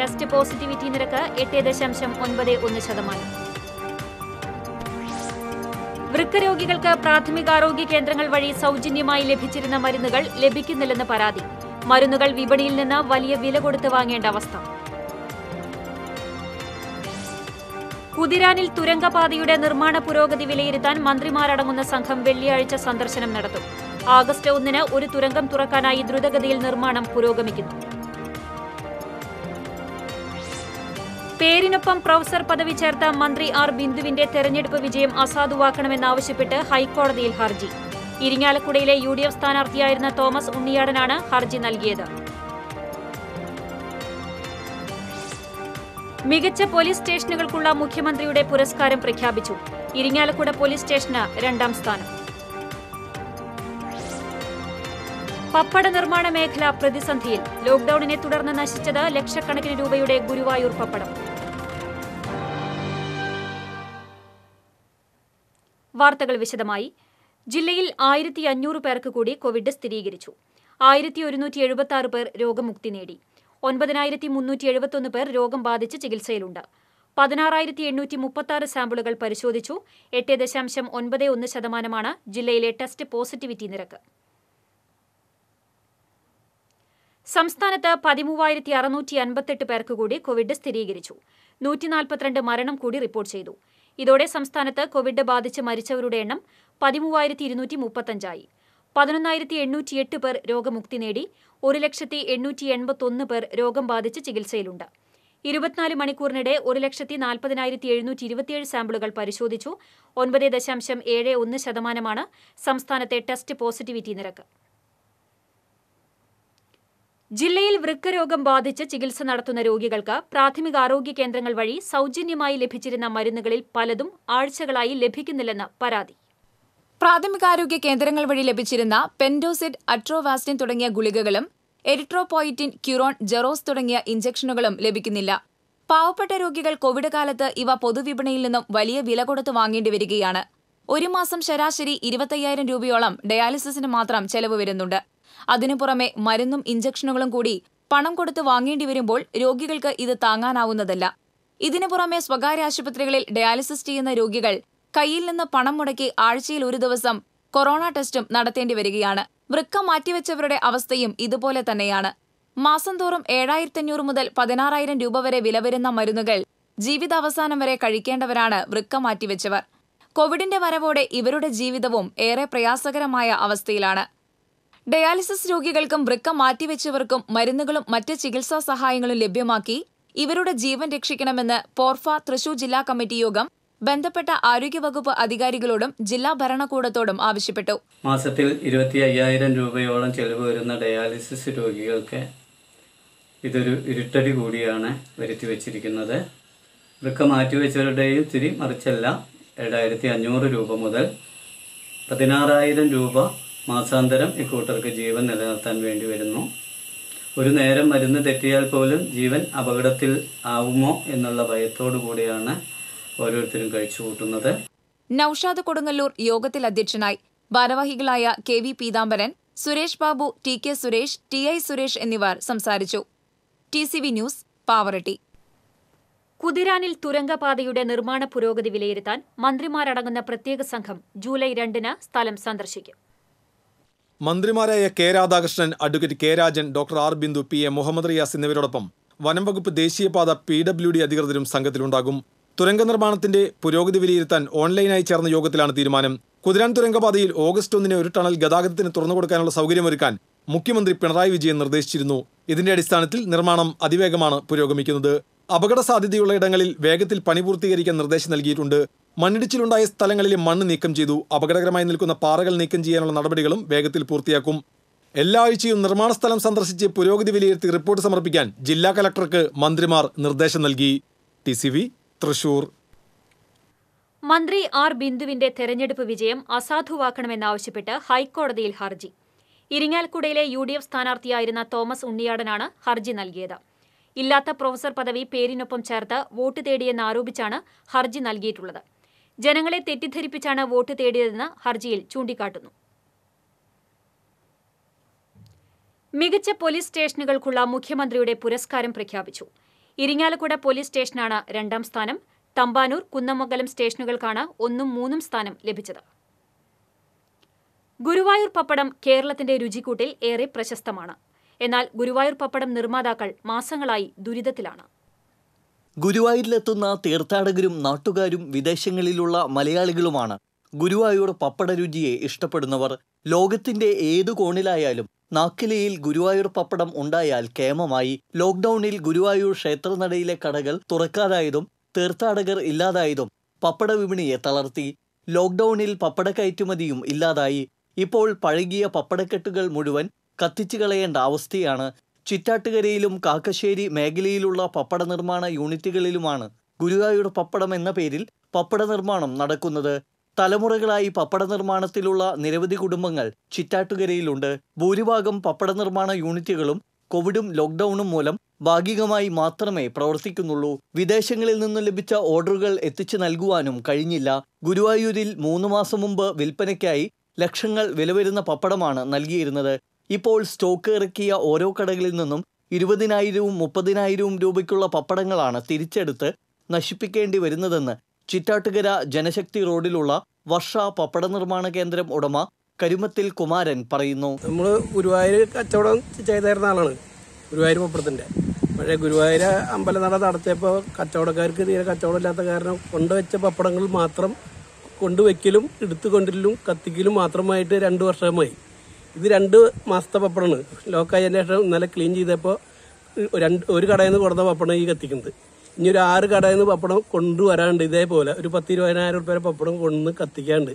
test positivity നിരക്ക് എട്ട് ദശാംശം ഒൻപത് ഒന്ന് ശതമാനം വൃക്കരോഗികൾക്ക് പ്രാഥമികാരോഗ്യ കേന്ദ്രങ്ങൾ വഴി സൗജന്യമായി ലഭിച്ചിരുന്ന മരുന്നുകൾ ലഭിക്കുന്നില്ലെന്ന് പരാതി മരുന്നുകൾ വിപണിയിൽ നിന്ന് വലിയ വില കൊടുത്ത് വാങ്ങേണ്ട അവസ്ഥ കുതിരാനിൽ തുരങ്കപാതയുടെ നിർമ്മാണ പുരോഗതി വിലയിരുത്താൻ മന്ത്രിമാരടങ്ങുന്ന സംഘം വെള്ളിയാഴ്ച സന്ദർശനം നടത്തും ആഗസ്റ്റ് ഒന്നിന് ഒരു തുരങ്കം തുറക്കാനായി ദ്രുതഗതിയിൽ നിർമ്മാണം പുരോഗമിക്കുന്നു പേരിനൊപ്പം പ്രൊഫസർ പദവി ചേർത്ത മന്ത്രി ആർ ബിന്ദുവിന്റെ തെരഞ്ഞെടുപ്പ് വിജയം അസാധുവാക്കണമെന്നാവശ്യപ്പെട്ട് ഹൈക്കോടതിയിൽ ഹർജി ഇരിങ്ങാലക്കുടയിലെ യു ഡി എഫ് സ്ഥാനാർത്ഥിയായിരുന്ന തോമസ് ഉണ്ണിയാടനാണ് ഹർജി നൽകിയത് മികച്ച പോലീസ് സ്റ്റേഷനുകൾക്കുള്ള മുഖ്യമന്ത്രിയുടെ പുരസ്കാരം പ്രഖ്യാപിച്ചു ഇരിങ്ങാലക്കുട പോലീസ് സ്റ്റേഷന് രണ്ടാം സ്ഥാനം പപ്പട നിർമ്മാണ മേഖല പ്രതിസന്ധിയിൽ ലോക്ഡൌണിനെ തുടർന്ന് നശിച്ചത് ലക്ഷക്കണക്കിന് രൂപയുടെ ഗുരുവായൂർ പപ്പടം വാർത്തകൾ വിശദമായി ജില്ലയിൽ ആയിരത്തി അഞ്ഞൂറ് പേർക്ക് കൂടി കോവിഡ് സ്ഥിരീകരിച്ചു ആയിരത്തി ഒരുന്നൂറ്റി എഴുപത്തി ആറ് പേർ രോഗമുക്തി നേടി ഒൻപതിനായിരത്തി മുന്നൂറ്റി എഴുപത്തൊന്ന് പേർ രോഗം ബാധിച്ച് ചികിത്സയിലുണ്ട് പതിനാറായിരത്തി എണ്ണൂറ്റി മുപ്പത്തി ആറ് സാമ്പിളുകൾ പരിശോധിച്ചു എട്ട് ദശാംശം ഒൻപത് ഒന്ന് ശതമാനമാണ് ജില്ലയിലെ ടെസ്റ്റ് പോസിറ്റിവിറ്റി നിരക്ക് സംസ്ഥാനത്ത് പതിമൂവായിരത്തി അറുന്നൂറ്റി അൻപത്തെട്ട് പേർക്ക് കൂടി കോവിഡ് സ്ഥിരീകരിച്ചു നൂറ്റി നാൽപ്പത്തിരണ്ട് മരണം കൂടി റിപ്പോർട്ട് ചെയ്തു ഇതോടെ സംസ്ഥാനത്ത് കോവിഡ് ബാധിച്ച് മരിച്ചവരുടെ എണ്ണം പതിമൂവായിരത്തി ഇരുന്നൂറ്റി മുപ്പത്തഞ്ചായി പതിനൊന്നായിരത്തി എണ്ണൂറ്റി എട്ട് പേർ രോഗമുക്തി നേടി ഒരു ലക്ഷത്തി എണ്ണൂറ്റി എൺപത്തൊന്ന് പേർ രോഗം ബാധിച്ച് ചികിത്സയിലുണ്ട് ഇരുപത്തിനാല് മണിക്കൂറിനിടെ ഒരു ലക്ഷത്തി നാൽപ്പതിനായിരത്തി എഴുന്നൂറ്റി ഇരുപത്തിയേഴ് സാമ്പിളുകൾ പരിശോധിച്ചു ഒൻപത് ദശാംശം ഏഴ് ഒന്ന് ശതമാനമാണ് സംസ്ഥാനത്തെ ടെസ്റ്റ് പോസിറ്റിവിറ്റി നിരക്ക് ജില്ലയിൽ വൃക്കരോഗം ബാധിച്ച് ചികിത്സ നടത്തുന്ന രോഗികൾക്ക് പ്രാഥമിക ആരോഗ്യ കേന്ദ്രങ്ങൾ വഴി സൗജന്യമായി ലഭിച്ചിരുന്ന മരുന്നുകളിൽ പലതും ആഴ്ചകളായി ലഭിക്കുന്നില്ലെന്ന് പരാതി പ്രാഥമികാരോഗ്യ കേന്ദ്രങ്ങൾ വഴി ലഭിച്ചിരുന്ന പെൻഡോസിഡ് അട്രോവാസ്റ്റിൻ തുടങ്ങിയ ഗുളികകളും എരിട്രോപോയിറ്റിൻ ക്യൂറോൺ ജെറോസ് തുടങ്ങിയ ഇഞ്ചക്ഷനുകളും ലഭിക്കുന്നില്ല പാവപ്പെട്ട രോഗികൾ കോവിഡ് കാലത്ത് ഇവ പൊതുവിപണിയിൽ നിന്നും വലിയ വില കൊടുത്ത് വാങ്ങേണ്ടി വരികയാണ് ഒരു മാസം ശരാശരി ഇരുപത്തയ്യായിരം രൂപയോളം ഡയാലിസിസിന് മാത്രം ചെലവ് വരുന്നുണ്ട് അതിനു പുറമെ മരുന്നും ഇഞ്ചക്ഷനുകളും കൂടി പണം കൊടുത്ത് വാങ്ങേണ്ടി വരുമ്പോൾ രോഗികൾക്ക് ഇത് താങ്ങാനാവുന്നതല്ല ഇതിനു പുറമെ സ്വകാര്യ ആശുപത്രികളിൽ ഡയാലിസിസ് ചെയ്യുന്ന രോഗികൾ കയ്യിൽ നിന്ന് പണം മുടക്കി ആഴ്ചയിൽ ഒരു ദിവസം കൊറോണ ടെസ്റ്റും നടത്തേണ്ടി വരികയാണ് വൃക്ക മാറ്റിവെച്ചവരുടെ അവസ്ഥയും ഇതുപോലെ തന്നെയാണ് മാസം തോറും ഏഴായിരത്തഞ്ഞൂറ് മുതൽ പതിനാറായിരം രൂപ വരെ വില വരുന്ന മരുന്നുകൾ ജീവിതാവസാനം വരെ കഴിക്കേണ്ടവരാണ് വൃക്ക മാറ്റിവെച്ചവർ കോവിഡിന്റെ വരവോടെ ഇവരുടെ ജീവിതവും ഏറെ പ്രയാസകരമായ അവസ്ഥയിലാണ് ഡയാലിസിസ് രോഗികൾക്കും വൃക്ക മാറ്റിവെച്ചവർക്കും മരുന്നുകളും മറ്റ് ചികിത്സാ സഹായങ്ങളും ലഭ്യമാക്കി ഇവരുടെ ജീവൻ രക്ഷിക്കണമെന്ന് പോർഫ തൃശൂർ ജില്ലാ കമ്മിറ്റി യോഗം ബന്ധപ്പെട്ട ആരോഗ്യവകുപ്പ് അധികാരികളോടും ജില്ലാ ഭരണകൂടത്തോടും ആവശ്യപ്പെട്ടു മാസത്തിൽ ഇരുപത്തി അയ്യായിരം രൂപയോളം ചെലവ് വരുന്ന ഡയാലിസിസ് രോഗികൾക്ക് ഇതൊരു ഇരുട്ടടി കൂടിയാണ് വരുത്തി വച്ചിരിക്കുന്നത് വൃക്ക മാറ്റിവെച്ചവരുടെയും തിരി മറിച്ചല്ല ഏഴായിരത്തി അഞ്ഞൂറ് രൂപ മുതൽ പതിനാറായിരം രൂപ മാസാന്തരം ഇക്കൂട്ടർക്ക് ജീവൻ നിലനിർത്താൻ വേണ്ടി വരുന്നു ഒരു നേരം മരുന്ന് തെറ്റിയാൽ പോലും ജീവൻ അപകടത്തിൽ ആവുമോ എന്നുള്ള ഭയത്തോടു കൂടിയാണ് ഓരോരുത്തരും കഴിച്ചു കൂട്ടുന്നത് നൌഷാദ് കൊടുങ്ങല്ലൂർ യോഗത്തിൽ അധ്യക്ഷനായി ഭാരവാഹികളായ K V Peethambaran Suresh Babu T K Suresh T I Suresh എന്നിവർ സംസാരിച്ചു T C V news Pavaratty കുതിരാനിൽ തുരങ്കപാതയുടെ നിർമ്മാണ പുരോഗതി വിലയിരുത്താൻ മന്ത്രിമാരടങ്ങുന്ന പ്രത്യേക സംഘം ജൂലൈ രണ്ടിന് സ്ഥലം സന്ദർശിക്കും മന്ത്രിമാരായ K Radhakrishnan advocate K Rajan doctor R Bindu P A Muhammad Riyas എന്നിവരോടൊപ്പം വനം വകുപ്പ് ദേശീയപാത പി ഡബ്ല്യു ഡി അധികൃതരും സംഘത്തിലുണ്ടാകും തുരങ്ക നിർമ്മാണത്തിന്റെ പുരോഗതി വിലയിരുത്താൻ ഓൺലൈനായി ചേർന്ന യോഗത്തിലാണ് തീരുമാനം കുതിരാൻ തുരങ്കപാതയിൽ ഓഗസ്റ്റ് ഒന്നിന് ഒരു ടണൽ ഗതാഗതത്തിന് തുറന്നുകൊടുക്കാനുള്ള സൗകര്യമൊരുക്കാൻ മുഖ്യമന്ത്രി പിണറായി വിജയൻ നിർദ്ദേശിച്ചിരുന്നു ഇതിന്റെ അടിസ്ഥാനത്തിൽ നിർമ്മാണം അതിവേഗമാണ് പുരോഗമിക്കുന്നത് അപകട സാധ്യതയുള്ള ഇടങ്ങളിൽ വേഗത്തിൽ പണി പൂർത്തീകരിക്കാൻ നിർദ്ദേശം നൽകിയിട്ടുണ്ട് മണ്ണിടിച്ചിലുണ്ടായ സ്ഥലങ്ങളിലെ മണ്ണ് നീക്കം ചെയ്തു അപകടകരമായി നിൽക്കുന്ന പാറകൾ നീക്കം ചെയ്യാനുള്ള നടപടികളും വേഗത്തിൽ പൂർത്തിയാക്കും എല്ലാ ആഴ്ചയും നിർമ്മാണ സ്ഥലം സന്ദർശിച്ച് പുരോഗതി വിലയിരുത്തി റിപ്പോർട്ട് സമർപ്പിക്കാൻ ജില്ലാ കലക്ടർക്ക് മന്ത്രിമാർ നിർദ്ദേശം നൽകി ടി തൃശൂർ മന്ത്രി ആർ ബിന്ദുവിന്റെ തെരഞ്ഞെടുപ്പ് വിജയം അസാധുവാക്കണമെന്നാവശ്യപ്പെട്ട് ഹൈക്കോടതിയിൽ ഹർജി ഇരിങ്ങാൽക്കുടയിലെ യു ഡി എഫ് സ്ഥാനാർത്ഥിയായിരുന്ന തോമസ് ഉണ്ണിയാടനാണ് ഹർജി നൽകിയത് ഇല്ലാത്ത പ്രൊഫസർ പദവി പേരിനൊപ്പം ചേർത്ത് വോട്ട് തേടിയെന്നാരോപിച്ചാണ് ഹർജി നൽകിയിട്ടുള്ളത് ജനങ്ങളെ തെറ്റിദ്ധരിപ്പിച്ചാണ് വോട്ട് തേടിയതെന്ന് ഹർജിയിൽ ചൂണ്ടിക്കാട്ടുന്നു മികച്ച പോലീസ് സ്റ്റേഷനുകൾക്കുള്ള മുഖ്യമന്ത്രിയുടെ പുരസ്കാരം പ്രഖ്യാപിച്ചു ഇരിങ്ങാലക്കുട പോലീസ് സ്റ്റേഷനാണ് രണ്ടാം സ്ഥാനം തമ്പാനൂർ കുന്നമംഗലം സ്റ്റേഷനുകൾക്കാണ് ഒന്നും മൂന്നും സ്ഥാനം ലഭിച്ചത് ഗുരുവായൂർ പപ്പടം കേരളത്തിന്റെ രുചിക്കൂട്ടിൽ ഏറെ പ്രശസ്തമാണ് എന്നാൽ ഗുരുവായൂർ പപ്പടം നിർമ്മാതാക്കൾ മാസങ്ങളായി ദുരിതത്തിലാണ് ഗുരുവായൂരിലെത്തുന്ന തീർത്ഥാടകരും നാട്ടുകാരും വിദേശങ്ങളിലുള്ള മലയാളികളുമാണ് ഗുരുവായൂർ പപ്പട രുചിയെ ഇഷ്ടപ്പെടുന്നവർ ലോകത്തിന്റെ ഏതു കോണിലായാലും നാക്കിലയിൽ ഗുരുവായൂർ പപ്പടം ഉണ്ടായാൽ കേമമായി ലോക്ക്ഡൌണിൽ ഗുരുവായൂർ ക്ഷേത്രനടയിലെ കടകൾ തുറക്കാതായതും തീർത്ഥാടകർ ഇല്ലാതായതും പപ്പട വിപണിയെ തളർത്തി ലോക്ക്ഡൌണിൽ പപ്പട കയറ്റുമതിയും ഇല്ലാതായി ഇപ്പോൾ പഴകിയ പപ്പടക്കെട്ടുകൾ മുഴുവൻ കത്തിച്ചു കളയേണ്ട അവസ്ഥയാണ് ചിറ്റാട്ടുകരയിലും കാക്കശ്ശേരി മേഖലയിലുള്ള പപ്പട നിർമ്മാണ യൂണിറ്റുകളിലുമാണ് ഗുരുവായൂർ പപ്പടം എന്ന പേരിൽ പപ്പട നിർമ്മാണം നടക്കുന്നത് തലമുറകളായി പപ്പട നിർമ്മാണത്തിലുള്ള നിരവധി കുടുംബങ്ങൾ ചിറ്റാട്ടുകരയിലുണ്ട് ഭൂരിഭാഗം പപ്പട നിർമ്മാണ യൂണിറ്റുകളും കോവിഡും ലോക്ക്ഡൌണും മൂലം ഭാഗികമായി മാത്രമേ പ്രവർത്തിക്കുന്നുള്ളൂ വിദേശങ്ങളിൽ നിന്ന് ലഭിച്ച ഓർഡറുകൾ എത്തിച്ചു നൽകുവാനും കഴിഞ്ഞില്ല ഗുരുവായൂരിൽ മൂന്ന് മാസം മുമ്പ് വിൽപ്പനയ്ക്കായി ലക്ഷങ്ങൾ വിലവരുന്ന പപ്പടമാണ് നൽകിയിരുന്നത് ഇപ്പോൾ സ്റ്റോക്ക് ഇറക്കിയ ഓരോ കടകളിൽ നിന്നും ഇരുപതിനായിരവും മുപ്പതിനായിരവും രൂപയ്ക്കുള്ള പപ്പടങ്ങളാണ് തിരിച്ചെടുത്ത് നശിപ്പിക്കേണ്ടി വരുന്നതെന്ന് ചിറ്റാട്ടുകര ജനശക്തി റോഡിലുള്ള വർഷ പപ്പട നിർമ്മാണ കേന്ദ്രം ഉടമ കരുമത്തിൽ കുമാരൻ പറയുന്നു നമ്മൾ ഗുരുവായൂർ കച്ചവടം ചെയ്തായിരുന്ന ആളാണ് ഗുരുവായൂർ പപ്പടത്തിന്റെ പക്ഷേ ഗുരുവായൂർ അമ്പലനട നടത്തിയപ്പോൾ കച്ചവടക്കാർക്ക് തീരെ ഇല്ലാത്ത കാരണം കൊണ്ടുവച്ച പപ്പടങ്ങൾ മാത്രം കൊണ്ടുവയ്ക്കലും എടുത്തുകൊണ്ടിരലും കത്തിക്കലും മാത്രമായിട്ട് രണ്ടു വർഷമായി ഇത് രണ്ട് മാസത്തെ പപ്പടമാണ് ലോക്കായതിന് ശേഷം ഇന്നലെ ക്ലീൻ ചെയ്തപ്പോൾ രണ്ട് ഒരു കടയിൽ നിന്ന് കൊടുത്ത പപ്പടം ഈ കത്തിക്കുന്നത് ഇനി ഒരു ആറ് കടയിൽ നിന്ന് പപ്പടം കൊണ്ടുവരാണ്ട് ഇതേപോലെ ഒരു പത്ത് ഇരുപതിനായിരം ഉറുപ്പ്യ പപ്പടം കൊണ്ടുവന്ന് കത്തിക്കാണ്ട്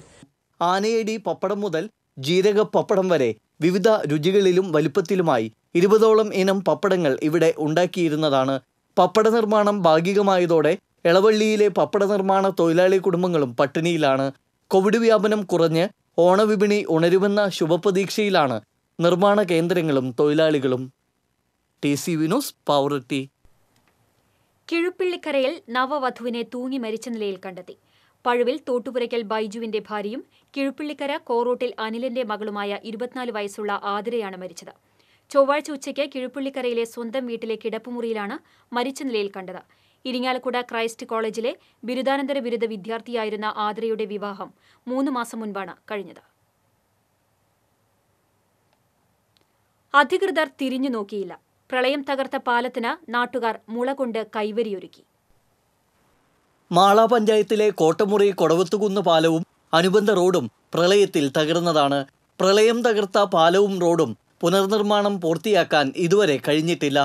ആനയടി പപ്പടം മുതൽ ജീരക പപ്പടം വരെ വിവിധ രുചികളിലും വലുപ്പത്തിലുമായി ഇരുപതോളം ഇനം പപ്പടങ്ങൾ ഇവിടെ ഉണ്ടാക്കിയിരുന്നതാണ് പപ്പട നിർമ്മാണം ഭാഗികമായതോടെ എളവള്ളിയിലെ പപ്പട നിർമ്മാണ തൊഴിലാളി കുടുംബങ്ങളും പട്ടിണിയിലാണ് കോവിഡ് വ്യാപനം കുറഞ്ഞ് ഓണവിപണി ഉണരുമെന്ന ശുഭപ്രതീക്ഷയിലാണ് നിർമ്മാണ കേന്ദ്രങ്ങളും തൊഴിലാളികളും ടി സി വിനോസ് പൗരട്ടി കിഴുപ്പിള്ളിക്കരയിൽ നവവധുവിനെ തൂങ്ങി മരിച്ച നിലയിൽ കണ്ടെത്തി പഴുവിൽ തോട്ടുപുരയ്ക്കൽ ബൈജുവിന്റെ ഭാര്യയും കിഴുപ്പിള്ളിക്കര കോറോട്ടിൽ അനിലിന്റെ മകളുമായ ഇരുപത്തിനാല് വയസ്സുള്ള ആതിരയാണ് മരിച്ചത് ചൊവ്വാഴ്ച ഉച്ചയ്ക്ക് കിഴുപ്പിള്ളിക്കരയിലെ സ്വന്തം വീട്ടിലെ കിടപ്പുമുറിയിലാണ് മരിച്ച നിലയിൽ കണ്ടത് ഇരിങ്ങാലക്കുട ക്രൈസ്റ്റ് കോളേജിലെ ബിരുദാനന്തര ബിരുദ വിദ്യാർത്ഥിയായിരുന്ന ആദ്രയുടെ വിവാഹം മൂന്ന് മാസം മുൻപാണ് കഴിഞ്ഞത് അധികൃതർ തിരിഞ്ഞു നോക്കിയില്ല പ്രളയം തകർത്ത പാലത്തിന് നാട്ടുകാർ മുളകൊണ്ട് കൈവരിയൊരുക്കി മാള പഞ്ചായത്തിലെ കോട്ടമുറി കൊടവത്തുകുന്ന് പാലവും അനുബന്ധ റോഡും പ്രളയത്തിൽ തകർന്നതാണ് പ്രളയം തകർത്ത പാലവും റോഡും പുനർനിർമ്മാണം പൂർത്തിയാക്കാൻ ഇതുവരെ കഴിഞ്ഞിട്ടില്ല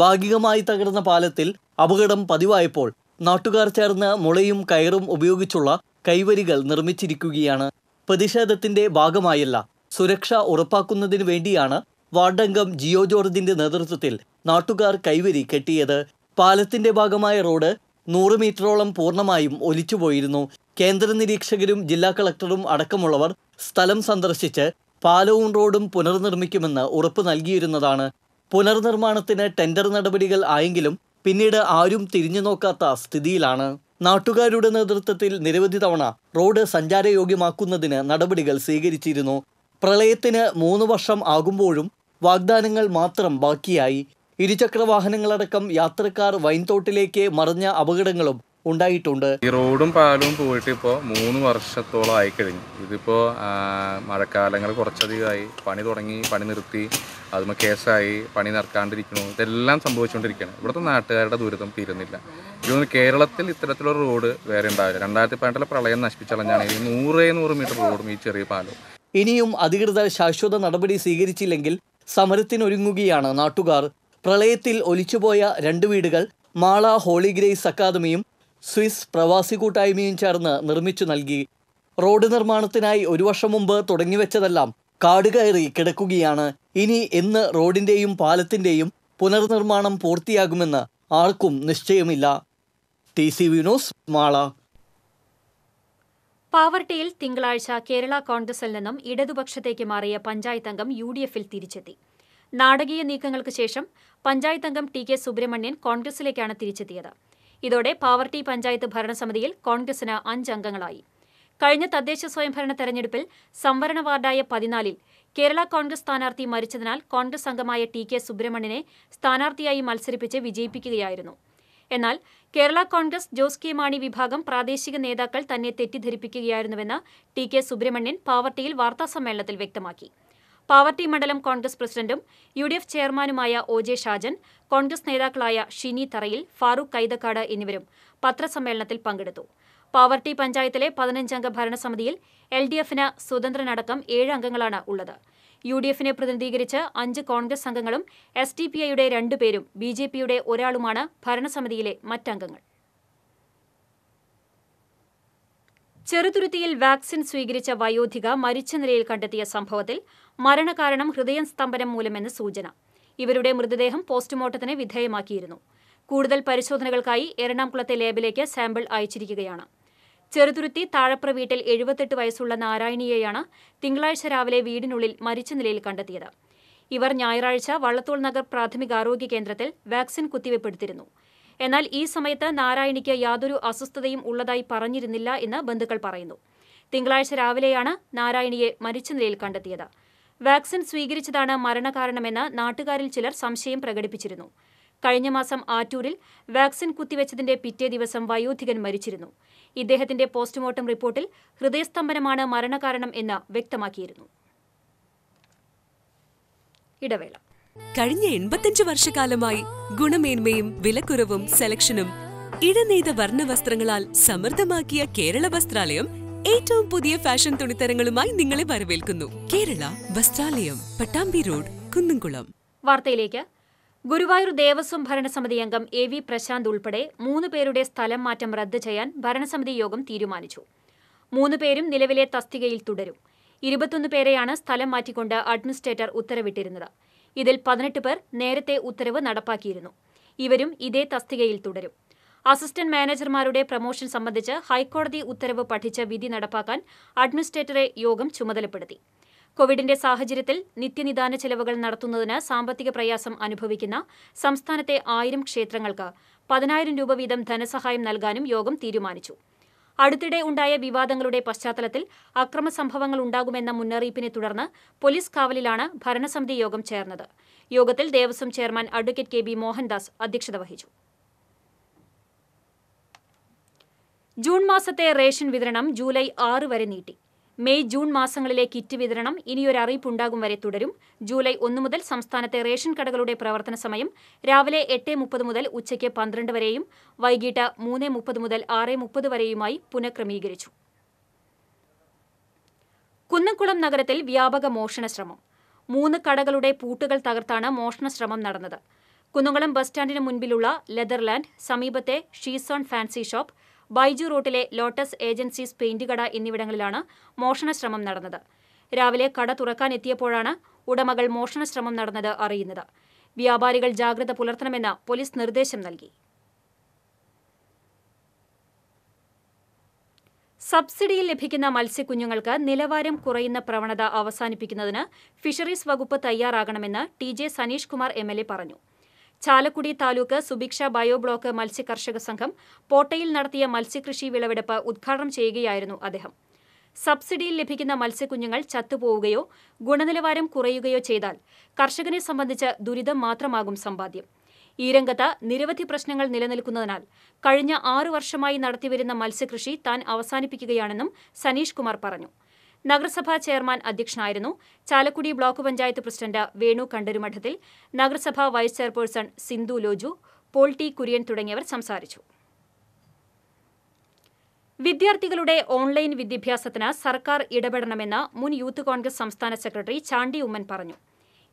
ഭാഗികമായി തകർന്ന പാലത്തിൽ അപകടം പതിവായപ്പോൾ നാട്ടുകാർ ചേർന്ന് മുളയും കയറും ഉപയോഗിച്ചുള്ള കൈവരികൾ നിർമ്മിച്ചിരിക്കുകയാണ് പ്രതിഷേധത്തിന്റെ ഭാഗമായല്ല സുരക്ഷ ഉറപ്പാക്കുന്നതിനു വേണ്ടിയാണ് വാർഡംഗം ജിയോ ജോർജിന്റെ നേതൃത്വത്തിൽ നാട്ടുകാർ കൈവരി കെട്ടിയത് പാലത്തിന്റെ ഭാഗമായ റോഡ് നൂറ് മീറ്ററോളം പൂർണ്ണമായും ഒലിച്ചുപോയിരുന്നു കേന്ദ്ര നിരീക്ഷകരും ജില്ലാ കളക്ടറും അടക്കമുള്ളവർ സ്ഥലം സന്ദർശിച്ച് പാലവും റോഡും പുനർനിർമ്മിക്കുമെന്ന് ഉറപ്പ് നൽകിയിരുന്നതാണ് പുനർനിർമ്മാണത്തിന് ടെൻഡർ നടപടികൾ ആയെങ്കിലും പിന്നീട് ആരും തിരിഞ്ഞു നോക്കാത്ത സ്ഥിതിയിലാണ് നാട്ടുകാരുടെ നേതൃത്വത്തിൽ നിരവധി തവണ റോഡ് സഞ്ചാരയോഗ്യമാക്കുന്നതിന് നടപടികൾ സ്വീകരിച്ചിരുന്നു പ്രളയത്തിന് മൂന്ന് വർഷം ആകുമ്പോഴും വാഗ്ദാനങ്ങൾ മാത്രം ബാക്കിയായി ഇരുചക്രവാഹനങ്ങളടക്കം യാത്രക്കാർ വൈൻതോട്ടിലേക്ക് മറിഞ്ഞ അപകടങ്ങളും ഉണ്ടായിട്ടുണ്ട് ഈ റോഡും പാലവും പോയിട്ട് ഇപ്പോ മൂന്ന് വർഷത്തോളം ആയി കഴിഞ്ഞു ഇതിപ്പോ മഴക്കാലങ്ങൾ കുറച്ചധികമായി പണി തുടങ്ങി പണി നിർത്തി അതുമ കേസായി പണി നടക്കാണ്ടിരിക്കണു ഇതെല്ലാം സംഭവിച്ചുകൊണ്ടിരിക്കുകയാണ് ഇവിടുത്തെ നാട്ടുകാരുടെ ദുരിതം തീരുന്നില്ല ഇതൊന്ന് കേരളത്തിൽ ഇത്തരത്തിലുള്ള റോഡ് വേറെ ഉണ്ടാവില്ല രണ്ടായിരത്തി പതിനെട്ടിലെ പ്രളയം നശിപ്പിച്ചളഞ്ഞാണ് ഈ നൂറേ നൂറ് മീറ്റർ റോഡും ഈ ചെറിയ പാലും ഇനിയും അധികൃതർ ശാശ്വത നടപടി സ്വീകരിച്ചില്ലെങ്കിൽ സമരത്തിനൊരുങ്ങുകയാണ് നാട്ടുകാർ പ്രളയത്തിൽ ഒലിച്ചുപോയ രണ്ട് വീടുകൾ മാള ഹോളി ഗ്രേസ് അക്കാദമിയും സ്വിസ് പ്രവാസി കൂട്ടായ്മയും ചേർന്ന് നിർമ്മിച്ചു നൽകി റോഡ് നിർമ്മാണത്തിനായി ഒരു വർഷം മുമ്പ് തുടങ്ങിവെച്ചതെല്ലാം കാട് കയറി കിടക്കുകയാണ് ഇനി എന്ന് റോഡിൻ്റെയും പാലത്തിൻ്റെയും പുനർനിർമ്മാണം പൂർത്തിയാകുമെന്ന് ആർക്കും നിശ്ചയമില്ല ടി സി വിനോസ് മാള പാവർട്ടിയിൽ തിങ്കളാഴ്ച കേരള കോൺഗ്രസിൽ നിന്നും ഇടതുപക്ഷത്തേക്ക് മാറിയ പഞ്ചായത്ത് അംഗം യു ഡി എഫിൽ തിരിച്ചെത്തി നാടകീയ നീക്കങ്ങൾക്ക് ശേഷം പഞ്ചായത്ത് അംഗം ടി കെ സുബ്രഹ്മണ്യൻ കോൺഗ്രസിലേക്കാണ് തിരിച്ചെത്തിയത് ഇതോടെ പാവർട്ടി പഞ്ചായത്ത് ഭരണസമിതിയിൽ കോൺഗ്രസിന് അഞ്ചംഗങ്ങളായി കഴിഞ്ഞ തദ്ദേശ സ്വയംഭരണ തെരഞ്ഞെടുപ്പിൽ സംവരണ വാർഡായ പതിനാലിൽ കേരള കോൺഗ്രസ് സ്ഥാനാർത്ഥി മരിച്ചതിനാൽ കോൺഗ്രസ് അംഗമായ ടി കെ സുബ്രഹ്മണ്യനെ സ്ഥാനാർത്ഥിയായി മത്സരിപ്പിച്ച് വിജയിപ്പിക്കുകയായിരുന്നു എന്നാൽ കേരള കോൺഗ്രസ് ജോസ് കെ മാണി വിഭാഗം പ്രാദേശിക നേതാക്കൾ തന്നെ തെറ്റിദ്ധരിപ്പിക്കുകയായിരുന്നുവെന്ന് ടി കെ സുബ്രഹ്മണ്യൻ പാവർട്ടിയിൽ വാർത്താസമ്മേളനത്തിൽ വ്യക്തമാക്കി പാവർട്ടി മണ്ഡലം കോൺഗ്രസ് പ്രസിഡന്റും യു ഡി എഫ് ചെയർമാനുമായ ഒ ജെ ഷാജൻ കോൺഗ്രസ് നേതാക്കളായ ഷിനി തറയിൽ ഫാറൂഖ് കൈതക്കാട് എന്നിവരും പത്രസമ്മേളനത്തിൽ പങ്കെടുത്തു പാവർട്ടി പഞ്ചായത്തിലെ പതിനഞ്ചംഗ ഭരണസമിതിയിൽ എൽ ഡി എഫിന് സ്വതന്ത്രനടക്കം ഏഴ് അംഗങ്ങളാണ് ഉള്ളത് യു ഡി എഫിനെ പ്രതിനിധീകരിച്ച് അഞ്ച് കോൺഗ്രസ് അംഗങ്ങളും എസ് ഡി പി ഐയുടെ രണ്ടുപേരും ബി ജെ പിയുടെ ഒരാളുമാണ് ഭരണസമിതിയിലെ മറ്റംഗങ്ങൾ ചെറുതുരുത്തിയിൽ വാക്സിൻ സ്വീകരിച്ച വയോധിക മരിച്ച നിലയിൽ കണ്ടെത്തിയ സംഭവത്തിൽ മരണകാരണം ഹൃദയം സ്തംഭനം മൂലമെന്ന് സൂചന ഇവരുടെ മൃതദേഹം പോസ്റ്റ്മോർട്ടത്തിന് വിധേയമാക്കിയിരുന്നു കൂടുതൽ പരിശോധനകൾക്കായി എറണാകുളത്തെ ലാബിലേക്ക് സാമ്പിൾ അയച്ചിരിക്കുകയാണ് ചെറുതുരുത്തി താഴപ്ര വീട്ടിൽ എഴുപത്തെട്ട് വയസ്സുള്ള നാരായണിയെയാണ് തിങ്കളാഴ്ച രാവിലെ വീടിനുള്ളിൽ മരിച്ച നിലയിൽ കണ്ടെത്തിയത് ഇവർ ഞായറാഴ്ച വള്ളത്തോൾ നഗർ പ്രാഥമിക ആരോഗ്യ കേന്ദ്രത്തിൽ വാക്സിൻ കുത്തിവയ്പ്പെടുത്തിയിരുന്നു എന്നാൽ ഈ സമയത്ത് നാരായണിക്ക് യാതൊരു അസ്വസ്ഥതയും ഉള്ളതായി പറഞ്ഞിരുന്നില്ല എന്ന് ബന്ധുക്കൾ പറയുന്നു തിങ്കളാഴ്ച രാവിലെയാണ് നാരായണിയെ മരിച്ച നിലയിൽ കണ്ടെത്തിയത് വാക്സിൻ സ്വീകരിച്ചതാണ് മരണകാരണമെന്ന് നാട്ടുകാരിൽ ചിലർ സംശയം പ്രകടിപ്പിച്ചിരുന്നു കഴിഞ്ഞ മാസം ആറ്റൂരിൽ വാക്സിൻ കുത്തിവെച്ചതിന്റെ പിറ്റേ ദിവസം വയോധികൻ മരിച്ചിരുന്നു ഇദ്ദേഹത്തിന്റെ പോസ്റ്റ്മോർട്ടം റിപ്പോർട്ടിൽ ഹൃദയസ്തംഭനമാണ് മരണകാരണം എന്ന് വ്യക്തമാക്കിയിരുന്നു ഇടവേള കഴിഞ്ഞ എൺപത്തിയഞ്ച് വർഷക്കാലമായി ഗുണമേന്മയും വിലക്കുറവും സെലക്ഷനും ഇടനെയ്ത വർണ്ണ വസ്ത്രങ്ങളാൽ സമൃദ്ധമാക്കിയ കേരള വസ്ത്രാലയം ഏറ്റവും പുതിയ ഫാഷൻ തുണിത്തരങ്ങളുമായി നിങ്ങളെ വരവേൽക്കുന്നു കേരള വസ്ത്രാലയം പട്ടാമ്പി റോഡ് കുന്നുംകുളം വാർത്തയിലേക്ക് ഗുരുവായൂർ ദേവസ്വം ഭരണസമിതി അംഗം എ വി പ്രശാന്ത് ഉൾപ്പെടെ മൂന്ന് പേരുടെ സ്ഥലം മാറ്റം റദ്ദ് ചെയ്യാൻ ഭരണസമിതി യോഗം തീരുമാനിച്ചു മൂന്ന് പേരും നിലവിലെ തസ്തികയിൽ തുടരും ഇരുപത്തൊന്ന് പേരെയാണ് സ്ഥലം മാറ്റിക്കൊണ്ട് അഡ്മിനിസ്ട്രേറ്റർ ഉത്തരവിട്ടിരുന്നത് ഇതിൽ പതിനെട്ട് പേർ നേരത്തെ ഉത്തരവ് നടപ്പാക്കിയിരുന്നു ഇവരും ഇതേ തസ്തികയിൽ തുടരും അസിസ്റ്റന്റ് മാനേജർമാരുടെ പ്രമോഷൻ സംബന്ധിച്ച് ഹൈക്കോടതി ഉത്തരവ് പഠിച്ച് വിധി നടപ്പാക്കാൻ അഡ്മിനിസ്ട്രേറ്ററെ യോഗം ചുമതലപ്പെടുത്തി കോവിഡിന്റെ സാഹചര്യത്തിൽ നിത്യനിദാന ചെലവുകൾ നടത്തുന്നതിന് സാമ്പത്തിക പ്രയാസം അനുഭവിക്കുന്ന സംസ്ഥാനത്തെ ആയിരം ക്ഷേത്രങ്ങൾക്ക് പതിനായിരം രൂപ വീതം ധനസഹായം നൽകാനും യോഗം തീരുമാനിച്ചു അടുത്തിടെ ഉണ്ടായ വിവാദങ്ങളുടെ പശ്ചാത്തലത്തിൽ അക്രമ സംഭവങ്ങൾ ഉണ്ടാകുമെന്ന മുന്നറിയിപ്പിനെ തുടർന്ന് പോലീസ് കാവലിലാണ് ഭരണസമിതി യോഗം ചേർന്നത് യോഗത്തിൽ Devaswom chairman advocate K B Mohandas അധ്യക്ഷത വഹിച്ചു ജൂൺ മാസത്തെ റേഷൻ വിതരണം ജൂലൈ ആറ് വരെ നീട്ടി മെയ് ജൂൺ മാസങ്ങളിലെ കിറ്റ് വിതരണം ഇനിയൊരു അറിയിപ്പുണ്ടാകും വരെ തുടരും ജൂലൈ ഒന്ന് മുതൽ സംസ്ഥാനത്തെ റേഷൻ കടകളുടെ പ്രവർത്തന സമയം രാവിലെ എട്ട് മുപ്പത് മുതൽ ഉച്ചയ്ക്ക് പന്ത്രണ്ട് വരെയും വൈകിട്ട് മൂന്ന് മുപ്പത് മുതൽ ആറ് മുപ്പത് വരെയുമായി പുനഃക്രമീകരിച്ചു കുന്നംകുളം നഗരത്തിൽ വ്യാപക മോഷണ ശ്രമം മൂന്ന് കടകളുടെ പൂട്ടുകൾ തകർത്താണ് മോഷണ ശ്രമം നടന്നത് കുന്നംകുളം ബസ് സ്റ്റാൻഡിന് മുൻപിലുള്ള ലെതർലാൻഡ് സമീപത്തെ ഷീസോൺ ഫാൻസി ഷോപ്പ് ബൈജു റൂട്ടിലെ ലോട്ടസ് ഏജൻസീസ് പെയിന്റ് കട എന്നിവിടങ്ങളിലാണ് മോഷണശ്രമം നടന്നത് രാവിലെ കട തുറക്കാനെത്തിയപ്പോഴാണ് ഉടമകൾ മോഷണശ്രമം നടന്നത് അറിയുന്നത് വ്യാപാരികൾ ജാഗ്രത പുലർത്തണമെന്ന് പോലീസ് നിർദ്ദേശം നൽകി സബ്സിഡിയിൽ ലഭിക്കുന്ന മത്സ്യക്കുഞ്ഞുങ്ങൾക്ക് നിലവാരം കുറയുന്ന പ്രവണത അവസാനിപ്പിക്കുന്നതിന് ഫിഷറീസ് വകുപ്പ് തയ്യാറാകണമെന്ന് T J Saneesh Kumar M L A പറഞ്ഞു ചാലക്കുടി താലൂക്ക് സുഭിക്ഷ ബയോബ്ലോക്ക് മത്സ്യകർഷക സംഘം പോട്ടയിൽ നടത്തിയ മത്സ്യകൃഷി വിളവെടുപ്പ് ഉദ്ഘാടനം ചെയ്യുകയായിരുന്നു അദ്ദേഹം സബ്സിഡിയിൽ ലഭിക്കുന്ന മത്സ്യക്കുഞ്ഞുങ്ങൾ ചത്തുപോവുകയോ ഗുണനിലവാരം കുറയുകയോ ചെയ്താൽ കർഷകനെ സംബന്ധിച്ച് ദുരിതം മാത്രമാകും സമ്പാദ്യം ഈ രംഗത്ത് നിരവധി പ്രശ്നങ്ങൾ നിലനിൽക്കുന്നതിനാൽ കഴിഞ്ഞ ആറു വർഷമായി നടത്തിവരുന്ന മത്സ്യകൃഷി താൻ അവസാനിപ്പിക്കുകയാണെന്നും സനീഷ് കുമാർ പറഞ്ഞു നഗരസഭാ ചെയർമാൻ അധ്യക്ഷനായിരുന്നു ചാലക്കുടി ബ്ലോക്ക് പഞ്ചായത്ത് പ്രസിഡന്റ് വേണു കണ്ടരുമഠത്തിൽ നഗരസഭാ vice chairperson Sindhu Loju Paul T Kurian തുടങ്ങിയവർ സംസാരിച്ചു വിദ്യാർത്ഥികളുടെ ഓൺലൈൻ വിദ്യാഭ്യാസത്തിന് സർക്കാർ ഇടപെടണമെന്ന് മുൻ യൂത്ത് കോൺഗ്രസ് സംസ്ഥാന സെക്രട്ടറി ചാണ്ടി ഉമ്മൻ പറഞ്ഞു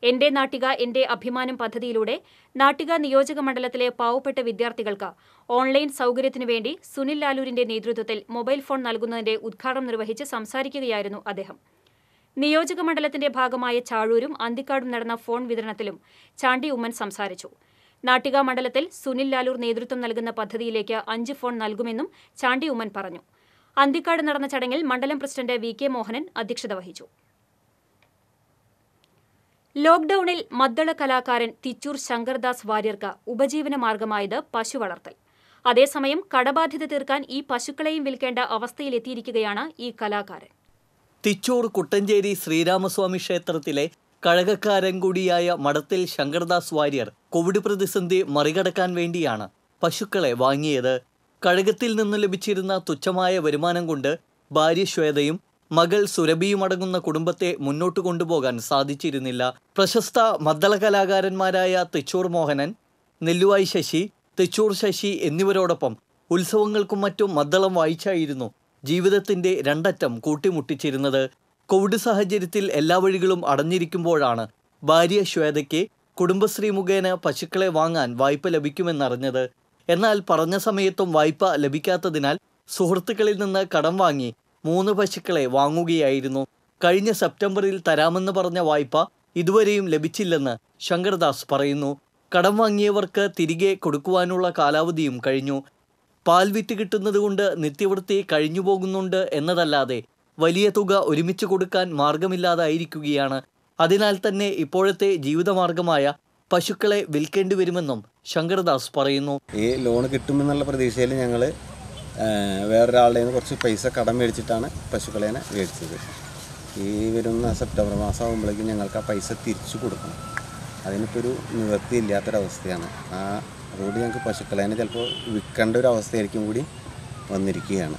എന്റെ നാട്ടിക എന്റെ അഭിമാനം പദ്ധതിയിലൂടെ നാട്ടിക നിയോജക മണ്ഡലത്തിലെ പാവപ്പെട്ട വിദ്യാർത്ഥികൾക്ക് ഓൺലൈൻ സൗകര്യത്തിനു വേണ്ടി സുനിൽ ലാലൂരിന്റെ നേതൃത്വത്തിൽ മൊബൈൽ ഫോൺ നൽകുന്നതിന്റെ ഉദ്ഘാടനം നിർവഹിച്ച് സംസാരിക്കുകയായിരുന്നു അദ്ദേഹം നിയോജക മണ്ഡലത്തിന്റെ ഭാഗമായ ചാഴൂരും അന്തിക്കാടും നടന്ന ഫോൺ വിതരണത്തിലും ചാണ്ടി ഉമ്മൻ സംസാരിച്ചു നാട്ടിക മണ്ഡലത്തിൽ സുനിൽ ലാലൂർ നേതൃത്വം നൽകുന്ന പദ്ധതിയിലേക്ക് അഞ്ച് ഫോൺ നൽകുമെന്നും ചാണ്ടി ഉമ്മൻ പറഞ്ഞു അന്തിക്കാട് നടന്ന ചടങ്ങിൽ മണ്ഡലം പ്രസിഡന്റ് വി കെ മോഹനൻ അധ്യക്ഷത വഹിച്ചു ലോക്ഡൌണിൽ മദ്ദള കലാകാരൻ തിച്ചൂർ ശങ്കർദാസ് വാര്യർക്ക് ഉപജീവന മാർഗമായത് പശു വളർത്തൽ അതേസമയം കടബാധ്യത തീർക്കാൻ ഈ പശുക്കളെയും വിൽക്കേണ്ട അവസ്ഥയിലെത്തിയിരിക്കുകയാണ് ഈ കലാകാരൻ തിച്ചൂർ കുട്ടഞ്ചേരി ശ്രീരാമസ്വാമി ക്ഷേത്രത്തിലെ കഴകക്കാരൻ കൂടിയായ മഠത്തിൽ ശങ്കർദാസ് വാര്യർ കോവിഡ് പ്രതിസന്ധി മറികടക്കാൻ വേണ്ടിയാണ് പശുക്കളെ വാങ്ങിയത് കഴകത്തിൽ നിന്ന് ലഭിച്ചിരുന്ന തുച്ഛമായ വരുമാനം കൊണ്ട് ഭാര്യ ശ്വേതയും മകൾ സുരഭിയുമടങ്ങുന്ന അടങ്ങുന്ന കുടുംബത്തെ മുന്നോട്ട് കൊണ്ടുപോകാൻ സാധിച്ചിരുന്നില്ല പ്രശസ്ത മദ്ദള കലാകാരന്മാരായ തിച്ചൂർ മോഹനൻ നെല്ലുവായി ശശി തൃശൂർ ശശി എന്നിവരോടൊപ്പം ഉത്സവങ്ങൾക്കും മറ്റും മദ്ദളം വായിച്ചായിരുന്നു ജീവിതത്തിന്റെ രണ്ടറ്റം കൂട്ടിമുട്ടിച്ചിരുന്നത് കോവിഡ് സാഹചര്യത്തിൽ എല്ലാ വഴികളും അടഞ്ഞിരിക്കുമ്പോഴാണ് ഭാര്യ ശ്വേതയ്ക്ക് കുടുംബശ്രീ മുഖേന പശുക്കളെ വാങ്ങാൻ വായ്പ ലഭിക്കുമെന്നറിഞ്ഞത് എന്നാൽ പറഞ്ഞ സമയത്തും വായ്പ ലഭിക്കാത്തതിനാൽ സുഹൃത്തുക്കളിൽ നിന്ന് കടം വാങ്ങി മൂന്ന് പശുക്കളെ വാങ്ങുകയായിരുന്നു കഴിഞ്ഞ സെപ്റ്റംബറിൽ തരാമെന്ന് പറഞ്ഞ വായ്പ ഇതുവരെയും ലഭിച്ചില്ലെന്ന് ശങ്കർദാസ് പറയുന്നു കടം വാങ്ങിയവർക്ക് തിരികെ കൊടുക്കുവാനുള്ള കാലാവധിയും കഴിഞ്ഞു പാൽ വിറ്റ് കിട്ടുന്നതുകൊണ്ട് നിത്യവൃത്തി കഴിഞ്ഞു പോകുന്നുണ്ട് എന്നതല്ലാതെ വലിയ തുക ഒരുമിച്ച് കൊടുക്കാൻ മാർഗമില്ലാതായിരിക്കുകയാണ് അതിനാൽ തന്നെ ഇപ്പോഴത്തെ ജീവിതമാർഗമായ പശുക്കളെ വിൽക്കേണ്ടി വരുമെന്നും ശങ്കർദാസ് പറയുന്നു ഈ ലോൺ കിട്ടുമെന്നുള്ള പ്രതീക്ഷയിൽ ഞങ്ങൾ വേറൊരാളുടെ കുറച്ച് പൈസ കടം മേടിച്ചിട്ടാണ് പശുക്കളേനെ മേടിച്ചത് ഈ വരുന്ന സെപ്റ്റംബർ മാസം ആകുമ്പോഴേക്കും ഞങ്ങൾക്ക് ആ പൈസ തിരിച്ചു കൊടുക്കണം അതിനിപ്പോൾ ഒരു നിവൃത്തിയില്ലാത്തൊരവസ്ഥയാണ് ആ റോഡ് ഞങ്ങൾക്ക് പശുക്കളേനെ ചിലപ്പോൾ വിൽക്കേണ്ട ഒരു അവസ്ഥയായിരിക്കും കൂടി വന്നിരിക്കുകയാണ്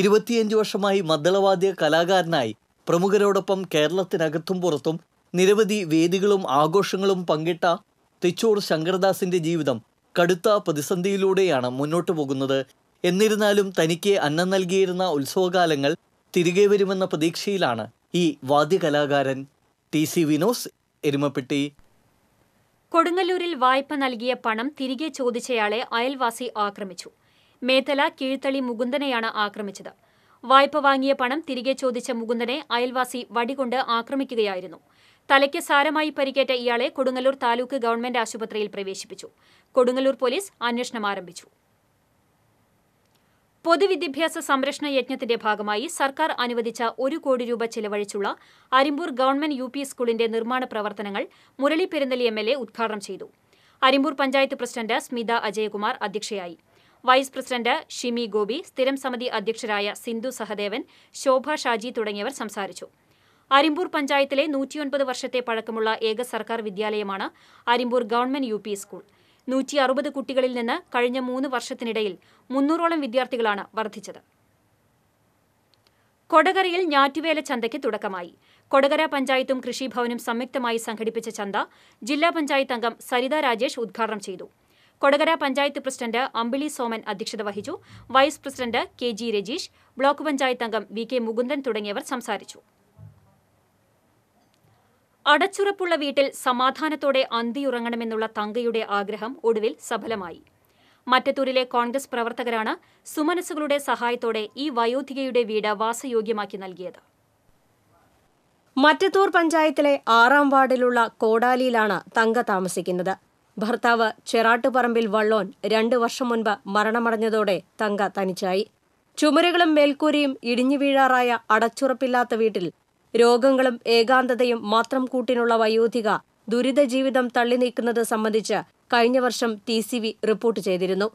ഇരുപത്തിയഞ്ച് വർഷമായി മദ്ദളവാദ്യ കലാകാരനായി പ്രമുഖരോടൊപ്പം കേരളത്തിനകത്തും പുറത്തും നിരവധി വേദികളും ആഘോഷങ്ങളും പങ്കിട്ട തിച്ചൂർ ശങ്കരദാസിന്റെ ജീവിതം കടുത്ത പ്രതിസന്ധിയിലൂടെയാണ് മുന്നോട്ടു പോകുന്നത് എന്നിരുന്നാലും തനിക്ക് അന്നം നൽകിയിരുന്ന ഉത്സവകാലങ്ങൾ തിരികെ വരുമെന്ന പ്രതീക്ഷയിലാണ് ഈ വാദ്യകലാകാരൻ ടി സി വിനോസ് എരുമപ്പെട്ടി കൊടുങ്ങല്ലൂരിൽ വായ്പ നൽകിയ പണം തിരികെ ചോദിച്ചയാളെ അയൽവാസി ആക്രമിച്ചു മേത്തല കീഴ്ത്തളി മുകുന്ദനെയാണ് ആക്രമിച്ചത് വായ്പ വാങ്ങിയ പണം തിരികെ ചോദിച്ച മുകുന്ദനെ അയൽവാസി വടികൊണ്ട് ആക്രമിക്കുകയായിരുന്നു തലയ്ക്ക് സാരമായി പരിക്കേറ്റ ഇയാളെ കൊടുങ്ങല്ലൂർ താലൂക്ക് ഗവൺമെന്റ് ആശുപത്രിയിൽ പ്രവേശിപ്പിച്ചു കൊടുങ്ങല്ലൂർ പോലീസ് അന്വേഷണം ആരംഭിച്ചു പൊതുവിദ്യാഭ്യാസ സംരക്ഷണ യജ്ഞത്തിന്റെ ഭാഗമായി സർക്കാർ അനുവദിച്ച ഒരു കോടി രൂപ ചിലവഴിച്ചുള്ള അരിമ്പൂർ ഗവൺമെന്റ് യു സ്കൂളിന്റെ നിർമ്മാണ പ്രവർത്തനങ്ങൾ Murali Perunelli M L A ഉദ്ഘാടനം ചെയ്തു അരിമ്പൂർ പഞ്ചായത്ത് പ്രസിഡന്റ് സ്മിത അജയകുമാർ അധ്യക്ഷയായി വൈസ് പ്രസിഡന്റ് ഷിമി ഗോപി സ്ഥിരം സമിതി അധ്യക്ഷരായ സിന്ധു സഹദേവൻ ശോഭ ഷാജി തുടങ്ങിയവർ സംസാരിച്ചു അരിമ്പൂർ പഞ്ചായത്തിലെ നൂറ്റിയൊൻപത് വർഷത്തെ പഴക്കമുള്ള ഏക സർക്കാർ വിദ്യാലയമാണ് അരിമ്പൂർ ഗവൺമെന്റ് യു സ്കൂൾ നൂറ്റി അറുപത് കുട്ടികളിൽ നിന്ന് കഴിഞ്ഞ മൂന്ന് വർഷത്തിനിടയിൽ മുന്നൂറോളം വിദ്യാർത്ഥികളാണ് വർദ്ധിച്ചത് കൊടകരയിൽ ഞാറ്റുവേല ചന്തയ്ക്ക് തുടക്കമായി കൊടകര പഞ്ചായത്തും കൃഷിഭവനും സംയുക്തമായി സംഘടിപ്പിച്ച ചന്ത ജില്ലാ പഞ്ചായത്ത് അംഗം സരിത രാജേഷ് ഉദ്ഘാടനം ചെയ്തു കൊടകര പഞ്ചായത്ത് പ്രസിഡന്റ് അമ്പിളി സോമൻ അധ്യക്ഷത വഹിച്ചു vice president K G Rajeesh block panchayat അംഗം വി കെ മുകുന്ദൻ തുടങ്ങിയവർ സംസാരിച്ചു അടച്ചുറപ്പുള്ള വീട്ടിൽ സമാധാനത്തോടെ അന്തിയുറങ്ങണമെന്നുള്ള തങ്കയുടെ ആഗ്രഹം ഒടുവിൽ സഫലമായി മറ്റത്തൂരിലെ കോൺഗ്രസ് പ്രവർത്തകരാണ് സുമനസുകളുടെ സഹായത്തോടെ ഈ വയോധികയുടെ വീട് വാസയോഗ്യമാക്കി നൽകിയത് മറ്റത്തൂർ പഞ്ചായത്തിലെ ആറാം വാർഡിലുള്ള കോടാലിയിലാണ് തങ്ക താമസിക്കുന്നത് ഭർത്താവ് ചെറാട്ടുപറമ്പിൽ വള്ളോൻ രണ്ടു വർഷം മുൻപ് മരണമടഞ്ഞതോടെ തങ്ക തനിച്ചായി ചുമരുകളും മേൽക്കൂരയും ഇടിഞ്ഞു വീഴാറായ അടച്ചുറപ്പില്ലാത്ത വീട്ടിൽ രോഗങ്ങളും ഏകാന്തതയും മാത്രം കൂട്ടിനുള്ള വയോധിക ദുരിത ജീവിതം തള്ളി നീക്കുന്നത് സംബന്ധിച്ച് കഴിഞ്ഞ വർഷം ടി സി വി റിപ്പോർട്ട് ചെയ്തിരുന്നു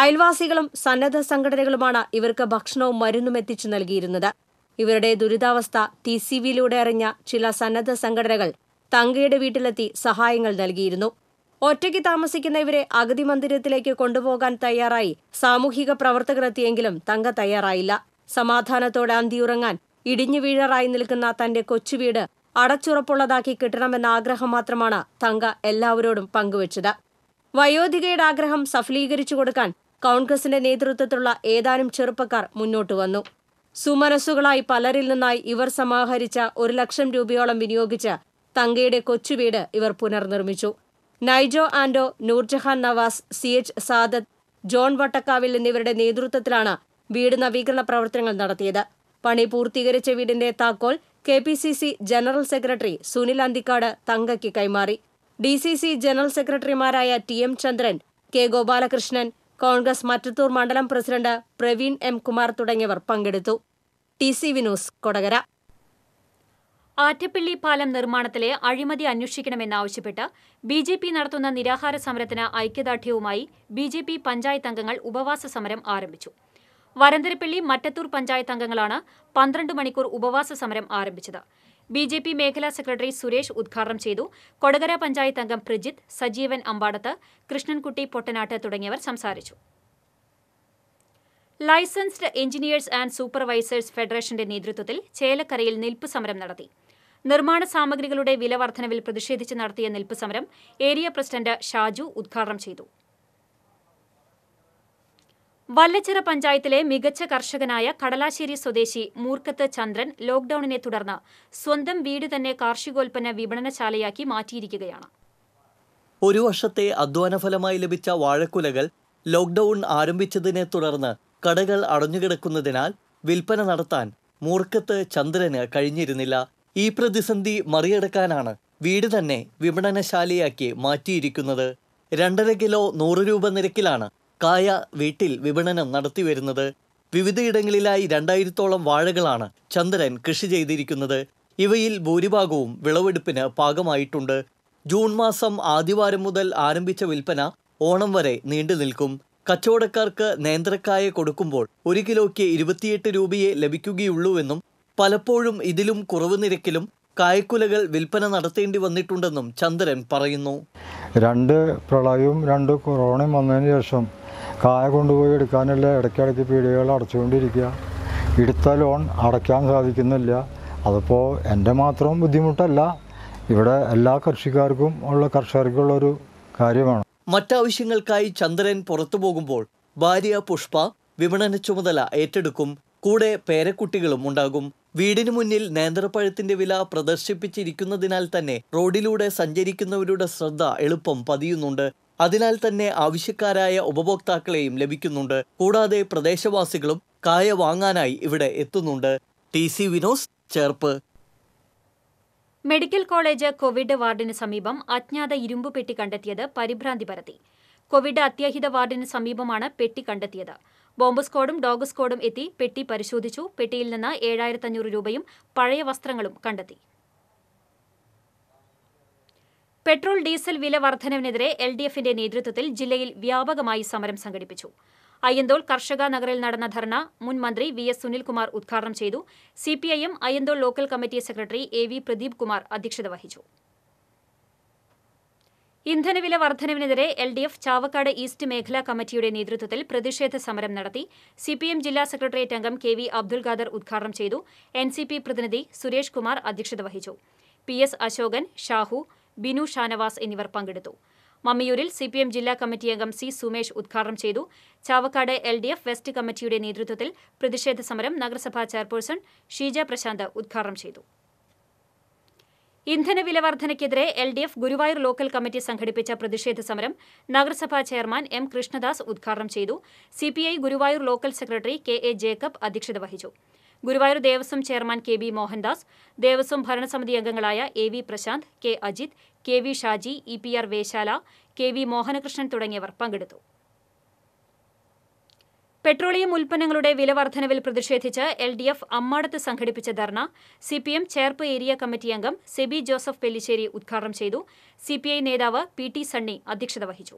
അയൽവാസികളും സന്നദ്ധ സംഘടനകളുമാണ് ഇവർക്ക് ഭക്ഷണവും മരുന്നും എത്തിച്ചു നൽകിയിരുന്നത് ഇവരുടെ ദുരിതാവസ്ഥ ടി സി വിയിലൂടെ അറിഞ്ഞ ചില സന്നദ്ധ സംഘടനകൾ തങ്കയുടെ വീട്ടിലെത്തി സഹായങ്ങൾ നൽകിയിരുന്നു ഒറ്റയ്ക്ക് താമസിക്കുന്ന ഇവരെ അഗതി മന്ദിരത്തിലേക്ക് കൊണ്ടുപോകാൻ തയ്യാറായി സാമൂഹിക പ്രവർത്തകർ എത്തിയെങ്കിലും തങ്ക തയ്യാറായില്ല സമാധാനത്തോടെ അന്തിയുറങ്ങാൻ ഇടിഞ്ഞു വീഴറായി നിൽക്കുന്ന തന്റെ കൊച്ചുവീട് അടച്ചുറപ്പുള്ളതാക്കി കിട്ടണമെന്ന ആഗ്രഹം മാത്രമാണ് തങ്ക എല്ലാവരോടും പങ്കുവച്ചത് വയോധികയുടെ ആഗ്രഹം സഫലീകരിച്ചു കൊടുക്കാൻ കോൺഗ്രസിന്റെ നേതൃത്വത്തിലുള്ള ഏതാനും ചെറുപ്പക്കാർ മുന്നോട്ടു വന്നു സുമനസ്സുകളായി പലരിൽ നിന്നായി ഇവർ സമാഹരിച്ച ഒരു ലക്ഷം രൂപയോളം വിനിയോഗിച്ച് തങ്കയുടെ കൊച്ചുവീട് ഇവർ പുനർനിർമ്മിച്ചു നൈജോ ആൻഡോ നൂർജഹാൻ നവാസ് സി എച്ച് സാദത്ത് ജോൺ വട്ടക്കാവിൽ എന്നിവരുടെ നേതൃത്വത്തിലാണ് വീട് നവീകരണ പ്രവർത്തനങ്ങൾ നടത്തിയത് പണി പൂർത്തീകരിച്ച വീടിന്റെ താക്കോൽ K P C C general secretary Sunil Anthikad തങ്കയ്ക്ക് കൈമാറി ഡി സി സി ജനറൽ സെക്രട്ടറിമാരായ T M Chandran K Gopalakrishnan Congress Mattathur മണ്ഡലം പ്രസിഡന്റ് പ്രവീൺ എം കുമാർ തുടങ്ങിയവർ പങ്കെടുത്തു ടി സി വിനോസ് കൊടകര ആറ്റപ്പിള്ളി പാലം നിർമ്മാണത്തിലെ അഴിമതി അന്വേഷിക്കണമെന്നാവശ്യപ്പെട്ട് ബി ജെ പി നടത്തുന്ന നിരാഹാര സമരത്തിന് ഐക്യദാർഢ്യവുമായി ബി ജെ പി പഞ്ചായത്ത് അംഗങ്ങൾ ഉപവാസ സമരം ആരംഭിച്ചു വരന്തരപ്പള്ളി മറ്റത്തൂർ പഞ്ചായത്ത് അംഗങ്ങളാണ് പന്ത്രണ്ട് മണിക്കൂർ ഉപവാസ സമരം ആരംഭിച്ചത് ബി ജെ പി മേഖലാ സെക്രട്ടറി സുരേഷ് ഉദ്ഘാടനം ചെയ്തു കൊടകര പഞ്ചായത്ത് അംഗം പ്രജിത്ത് സജീവൻ അമ്പാടത്ത് കൃഷ്ണൻകുട്ടി പൊട്ടനാട്ട് തുടങ്ങിയവർ സംസാരിച്ചു ലൈസൻസ്ഡ് എഞ്ചിനീയേഴ്സ് ആൻഡ് സൂപ്പർവൈസേഴ്സ് ഫെഡറേഷന്റെ നേതൃത്വത്തിൽ ചേലക്കരയിൽ നിൽപ്പ് സമരം നടത്തി നിർമ്മാണ സാമഗ്രികളുടെ വില വർധനവിൽ പ്രതിഷേധിച്ച് നടത്തിയ നിൽപ്പ് സമരം ഏരിയ പ്രസിഡന്റ് ഷാജു ഉദ്ഘാടനം ചെയ്തു വല്ലച്ചിറ പഞ്ചായത്തിലെ മികച്ച കർഷകനായ കടലാശ്ശേരി സ്വദേശി മൂർക്കത്ത് ചന്ദ്രൻ ലോക്ഡൌണിനെ തുടർന്ന് സ്വന്തം വീട് തന്നെ കാർഷികോൽപ്പന്ന വിപണനശാലയാക്കി മാറ്റിയിരിക്കുകയാണ് ഒരു വർഷത്തെ അധ്വാന ഫലമായി ലഭിച്ച വാഴക്കുലകൾ ലോക്ഡൌൺ ആരംഭിച്ചതിനെ തുടർന്ന് കടകൾ അടഞ്ഞുകിടക്കുന്നതിനാൽ വിൽപ്പന നടത്താൻ മൂർക്കത്ത് ചന്ദ്രന് കഴിഞ്ഞിരുന്നില്ല ഈ പ്രതിസന്ധി മറികടക്കാനാണ് വീട് തന്നെ വിപണനശാലയാക്കി മാറ്റിയിരിക്കുന്നത് രണ്ടര കിലോ നൂറ് രൂപ നിരക്കിലാണ് കായ വീട്ടിൽ വിപണനം നടത്തി വരുന്നത് വിവിധയിടങ്ങളിലായി രണ്ടായിരത്തോളം വാഴകളാണ് ചന്ദ്രൻ കൃഷി ചെയ്തിരിക്കുന്നത് ഇവയിൽ ഭൂരിഭാഗവും വിളവെടുപ്പിന് പാകമായിട്ടുണ്ട് ജൂൺ മാസം ആദ്യവാരം മുതൽ ആരംഭിച്ച വിൽപ്പന ഓണം വരെ നീണ്ടു നിൽക്കും കച്ചവടക്കാർക്ക് നേന്ത്രക്കായ കൊടുക്കുമ്പോൾ ഒരു കിലോയ്ക്ക് ഇരുപത്തിയെട്ട് രൂപയെ ലഭിക്കുകയുള്ളൂവെന്നും പലപ്പോഴും ഇതിലും കുറവ് നിരക്കിലും കായക്കുലകൾ വിൽപ്പന നടത്തേണ്ടി വന്നിട്ടുണ്ടെന്നും ചന്ദ്രൻ പറയുന്നു രണ്ട് പ്രളയവും രണ്ട് കൊറോണയും വന്നതിന് ശേഷം കായ കൊണ്ടുപോയി എടുക്കാനല്ല ഇടയ്ക്കിടയ്ക്ക് പീടികകൾ അടച്ചുകൊണ്ടിരിക്കുക എടുത്ത ലോൺ അടയ്ക്കാൻ സാധിക്കുന്നില്ല അതിപ്പോൾ എൻ്റെ മാത്രം ബുദ്ധിമുട്ടല്ല ഇവിടെ എല്ലാ കർഷിക്കാർക്കും ഉള്ള കർഷകർക്കുള്ളൊരു കാര്യമാണ് മറ്റാവശ്യങ്ങൾക്കായി ചന്ദ്രൻ പുറത്തു പോകുമ്പോൾ ഭാര്യ പുഷ്പ വിപണന ചുമതല ഏറ്റെടുക്കും കൂടെ പേരക്കുട്ടികളും ഉണ്ടാകും വീടിന് മുന്നിൽ നേന്ത്രപ്പഴത്തിന്റെ വില പ്രദർശിപ്പിച്ചിരിക്കുന്നതിനാൽ തന്നെ റോഡിലൂടെ സഞ്ചരിക്കുന്നവരുടെ ശ്രദ്ധ എളുപ്പം പതിയുന്നുണ്ട് അതിനാൽ തന്നെ ആവശ്യക്കാരായ ഉപഭോക്താക്കളെയും ലഭിക്കുന്നുണ്ട് കൂടാതെ പ്രദേശവാസികളും കായ വാങ്ങാനായി ഇവിടെ എത്തുന്നുണ്ട് T C Vinos Cherpu medical college Covid വാർഡിന് സമീപം അജ്ഞാത ഇരുമ്പ് പെട്ടി കണ്ടെത്തിയത് പരിഭ്രാന്തി പരത്തി കോവിഡ് അത്യാഹിത വാർഡിന് സമീപമാണ് പെട്ടി കണ്ടെത്തിയത് ബോംബ് സ്ക്വാഡും ഡോഗ് സ്ക്വാഡും എത്തി പെട്ടി പരിശോധിച്ചു പെട്ടിയിൽ നിന്ന് ഏഴായിരത്തഞ്ഞൂറ് രൂപയും പഴയ വസ്ത്രങ്ങളും കണ്ടെത്തി പെട്രോൾ ഡീസൽ വില വർധനവിനെതിരെ എൽ ഡി എഫിന്റെ നേതൃത്വത്തിൽ ജില്ലയിൽ വ്യാപകമായി സമരം സംഘടിപ്പിച്ചു അയ്യന്തോൾ കർഷക നഗറിൽ നടന്ന ധർണ മുൻ മന്ത്രി വി എസ് സുനിൽകുമാർ ഉദ്ഘാടനം ചെയ്തു CPIM Ayyanthole local committee secretary A V Pradeep Kumar അധ്യക്ഷത വഹിച്ചു ഇന്ധനവില വർധനവിനെതിരെ L D F Chavakkad east മേഖലാ കമ്മിറ്റിയുടെ നേതൃത്വത്തിൽ പ്രതിഷേധ സമരം നടത്തി സിപിഎം ജില്ലാ സെക്രട്ടേറിയറ്റ് അംഗം കെ വി അബ്ദുൽ ഖാദർ ഉദ്ഘാടനം ചെയ്തു എൻ പ്രതിനിധി സുരേഷ് കുമാർ അധ്യക്ഷത വഹിച്ചു പി എസ് അശോകൻ ഷാഹു ബിനു ഷാനവാസ് എന്നിവർ പങ്കെടുത്തു മമ്മിയൂരിൽ സിപിഎം ജില്ലാ കമ്മിറ്റി അംഗം സി സുമേഷ് ഉദ്ഘാടനം ചെയ്തു Chavakkad L D F west കമ്മിറ്റിയുടെ നേതൃത്വത്തിൽ പ്രതിഷേധ സമരം നഗരസഭാ ചെയർപേഴ്സൺ ഷീജ പ്രശാന്ത് ഉദ്ഘാടനം ചെയ്തു ഇന്ധനവില വർധനയ്ക്കെതിരെ L D F Guruvayur local committee സംഘടിപ്പിച്ച പ്രതിഷേധ സമരം നഗരസഭാ ചെയർമാൻ എം കൃഷ്ണദാസ് ഉദ്ഘാടനം ചെയ്തു CPI Guruvayur local secretary K A Jacob അധ്യക്ഷത വഹിച്ചു Guruvayur Devaswom chairman K B Mohandas Devaswom ഭരണസമിതി അംഗങ്ങളായ A V Prasanth K Ajith K V Shaji E P R Veshala K V Mohanakrishnan തുടങ്ങിയവർ പങ്കെടുത്തു പെട്രോളിയം ഉൽപ്പന്നങ്ങളുടെ വില വർധനവിൽ പ്രതിഷേധിച്ച് എൽ ഡി എഫ് അമ്മാടത്ത് സംഘടിപ്പിച്ച dharna C P M Cherpu area committee അംഗം സെബി ജോസഫ് പെല്ലിശ്ശേരി ഉദ്ഘാടനം ചെയ്തു സി നേതാവ് പി ടി സണ്ണി അധ്യക്ഷത വഹിച്ചു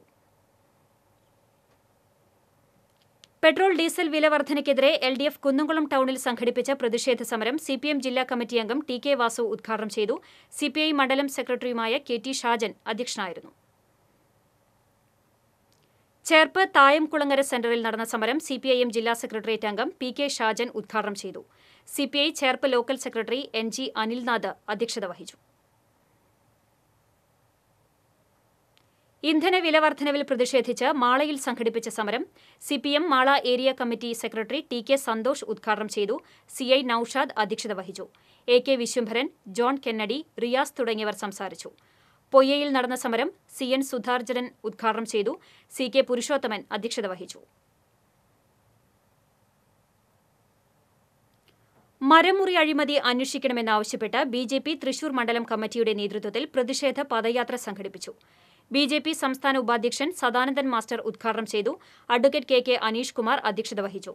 പെട്രോൾ ഡീസൽ വില വർധനയ്ക്കെതിരെ എൽ ഡി എഫ് കുന്നംകുളം ടൗണിൽ സംഘടിപ്പിച്ച പ്രതിഷേധ സമരം സി പി എം ജില്ലാ കമ്മിറ്റി അംഗം ടി കെ വാസു ഉദ്ഘാടനം ചെയ്തു സി പി ഐ മണ്ഡലം സെക്രട്ടറിയുമായ കെ ടി ഷാജൻ അധ്യക്ഷനായിരുന്നു ചേർപ്പ് തായംകുളങ്ങര സെന്ററിൽ നടന്ന സമരം സി പി ഐ എം ജില്ലാ സെക്രട്ടേറിയറ്റ് അംഗം പി കെ ഷാജൻ ഉദ്ഘാടനം ചെയ്തു C P I Cherpu local secretary N G Anilnath അധ്യക്ഷത വഹിച്ചു ഇന്ധന വില വർധനവിൽ പ്രതിഷേധിച്ച് മാളയിൽ സംഘടിപ്പിച്ച സമരം C P M Mala area committee secretary T K Santhosh ഉദ്ഘാടനം ചെയ്തു സി ഐ നൌഷാദ് അധ്യക്ഷത വഹിച്ചു എ കെ വിശ്വംഭരൻ ജോൺ കെന്നഡി റിയാസ് തുടങ്ങിയവർ സംസാരിച്ചു പൊയ്യയിൽ നടന്ന സമരം സി എൻ സുധാർജനൻ ഉദ്ഘാടനം ചെയ്തു സി കെ പുരുഷോത്തമൻ അധ്യക്ഷത വഹിച്ചു മരമുറി അഴിമതി അന്വേഷിക്കണമെന്നാവശ്യപ്പെട്ട് ബി ജെ പി തൃശൂർ മണ്ഡലം കമ്മിറ്റിയുടെ നേതൃത്വത്തിൽ പ്രതിഷേധ പദയാത്ര സംഘടിപ്പിച്ചു ബി ജെ പി സംസ്ഥാന ഉപാധ്യക്ഷൻ സദാനന്ദൻ മാസ്റ്റർ ഉദ്ഘാടനം ചെയ്തു advocate K K Aneesh Kumar അധ്യക്ഷത വഹിച്ചു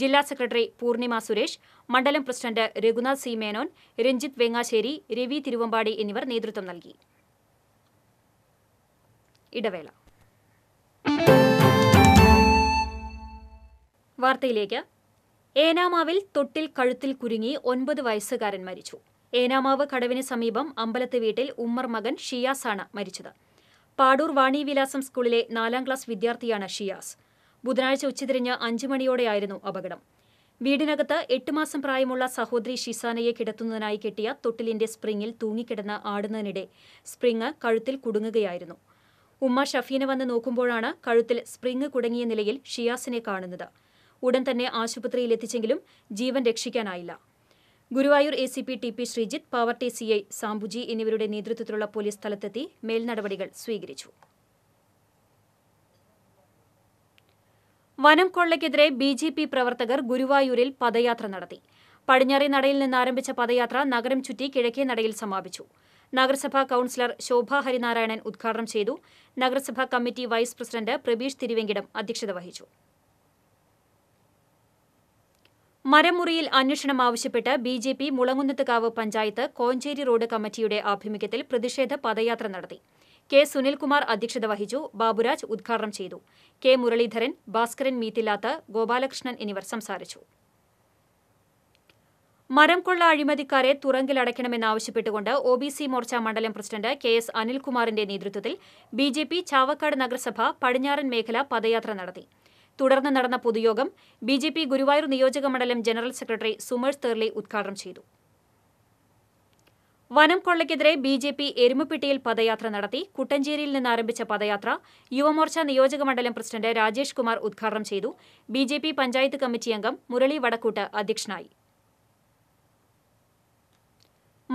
ജില്ലാ സെക്രട്ടറി പൂർണിമ സുരേഷ് മണ്ഡലം പ്രസിഡന്റ് രഘുനാഥ് സി മേനോൻ രഞ്ജിത്ത് വെങ്ങാശ്ശേരി രവി തിരുവമ്പാടി എന്നിവർ നേതൃത്വം നൽകി ഇടവേള വാർത്തയിലേക്ക് ഏനാമാവിൽ തൊട്ടിൽ കഴുത്തിൽ കുരുങ്ങി ഒൻപത് വയസ്സുകാരൻ മരിച്ചു ഏനാമാവ് കടവിന് സമീപം അമ്പലത്ത് വീട്ടിൽ ഉമ്മർ മകൻ ഷിയാസാണ് മരിച്ചത് പാടൂർ വാണി വിലാസം സ്കൂളിലെ നാലാം ക്ലാസ് വിദ്യാർത്ഥിയാണ് ഷിയാസ് ബുധനാഴ്ച ഉച്ചതിരിഞ്ഞ് അഞ്ചു മണിയോടെയായിരുന്നു അപകടം വീടിനകത്ത് എട്ട് മാസം പ്രായമുള്ള സഹോദരി ഷിസാനയെ കിടത്തുന്നതിനായി കെട്ടിയ തൊട്ടിലിന്റെ സ്പ്രിങ്ങിൽ തൂങ്ങിക്കിടന്ന് ആടുന്നതിനിടെ സ്പ്രിങ് കഴുത്തിൽ കുടുങ്ങുകയായിരുന്നു ഉമ്മ ഷഫീന വന്ന് നോക്കുമ്പോഴാണ് കഴുത്തിൽ സ്പ്രിങ് കുടുങ്ങിയ നിലയിൽ ഷിയാസിനെ കാണുന്നത് ഉടൻ തന്നെ ആശുപത്രിയിൽ എത്തിച്ചെങ്കിലും ജീവൻ രക്ഷിക്കാനായില്ല Guruvayur A C P T P Sreejith Pavaratty C I Sambuji എന്നിവരുടെ നേതൃത്വത്തിലുള്ള പോലീസ് സ്ഥലത്തെത്തി മേൽനടപടികൾ സ്വീകരിച്ചു വനം കൊള്ളയ്ക്കെതിരെ ബി ജെ പി പ്രവർത്തകർ ഗുരുവായൂരിൽ പദയാത്ര നടത്തി പടിഞ്ഞാറേ നടയിൽ നിന്ന് ആരംഭിച്ച പദയാത്ര നഗരം ചുറ്റി കിഴക്കേ നടയിൽ സമാപിച്ചു നഗരസഭാ കൌൺസിലർ ശോഭാ ഹരിനാരായണൻ ഉദ്ഘാടനം ചെയ്തു നഗരസഭാ committee vice president Prabeesh Thiruvenkitam അധ്യക്ഷത വഹിച്ചു മരമുറിയിൽ അന്വേഷണം ആവശ്യപ്പെട്ട് B J P Mulangunnathukavu panchayat Konchery road കമ്മിറ്റിയുടെ ആഭിമുഖ്യത്തിൽ പ്രതിഷേധ പദയാത്ര നടത്തി കെ സുനിൽകുമാർ അധ്യക്ഷത വഹിച്ചു ബാബുരാജ് ഉദ്ഘാടനം ചെയ്തു കെ മുരളീധരൻ ഭാസ്കരൻ മീത്തില്ലാത്ത ഗോപാലകൃഷ്ണൻ എന്നിവർ സംസാരിച്ചു മരം കൊള്ള അഴിമതിക്കാരെ തുറങ്കിലടയ്ക്കണമെന്നാവശ്യപ്പെട്ടുകൊണ്ട് ഒ ബി സി മോർച്ച മണ്ഡലം പ്രസിഡന്റ് കെ എസ് അനിൽകുമാറിന്റെ നേതൃത്വത്തിൽ ബി ജെ പി ചാവക്കാട് നഗരസഭ പടിഞ്ഞാറൻ മേഖല പദയാത്ര നടത്തി തുടർന്ന് നടന്ന പൊതുയോഗം ബി ജെ പി ഗുരുവായൂർ നിയോജക മണ്ഡലം ജനറൽ സെക്രട്ടറി സുമേഷ് തേർലി ഉദ്ഘാടനം ചെയ്തു വനം കൊള്ളയ്ക്കെതിരെ ബി ജെ പി എരുമപ്പെട്ടിയിൽ പദയാത്ര നടത്തി കുട്ടഞ്ചേരിയിൽ നിന്ന് ആരംഭിച്ച പദയാത്ര യുവമോർച്ച നിയോജക മണ്ഡലം പ്രസിഡന്റ് രാജേഷ് കുമാർ ഉദ്ഘാടനം ചെയ്തു ബി പഞ്ചായത്ത് കമ്മിറ്റി അംഗം മുരളി വടക്കൂട്ട് അധ്യക്ഷനായി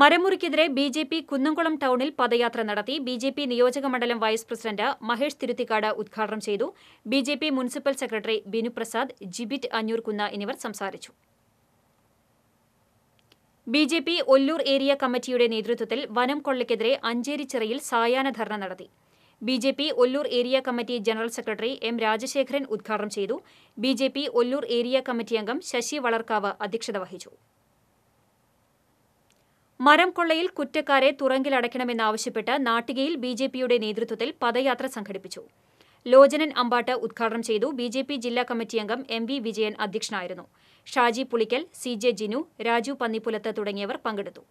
മരമുറിക്കെതിരെ ബി ജെ പി കുന്നംകുളം ടൗണിൽ പദയാത്ര നടത്തി ബി ജെ പി നിയോജക മണ്ഡലം വൈസ് പ്രസിഡന്റ് മഹേഷ് തിരുത്തിക്കാട് ഉദ്ഘാടനം ചെയ്തു B J P municipal secretary Binuprasad Jibit Anjoorkunna എന്നിവർ സംസാരിച്ചു B J P Ollur area കമ്മിറ്റിയുടെ നേതൃത്വത്തിൽ വനം കൊള്ളയ്ക്കെതിരെ അഞ്ചേരിച്ചിറയിൽ സായാഹ്ന ധർണ നടത്തി B J P Ollur area committee general secretary M Rajasekharan ഉദ്ഘാടനം ചെയ്തു B J P Ollur area committee അംഗം ശശി വളർക്കാവ് അധ്യക്ഷത വഹിച്ചു മരം കൊള്ളയിൽ കുറ്റക്കാരെ തുറങ്കിലടയ്ക്കണമെന്നാവശ്യപ്പെട്ട് നാട്ടികയിൽ ബി ജെ പിയുടെ നേതൃത്വത്തിൽ പദയാത്ര സംഘടിപ്പിച്ചു ലോചനൻ അമ്പാട്ട് ഉദ്ഘാടനം ചെയ്തു ബി ജെ പി ജില്ലാ കമ്മിറ്റി അംഗം എം വി വിജയൻ അധ്യക്ഷനായിരുന്നു ഷാജി പുളിക്കൽ സി ജെ ജിനു രാജു പന്നിപ്പുലത്ത് തുടങ്ങിയവർ പങ്കെടുത്തു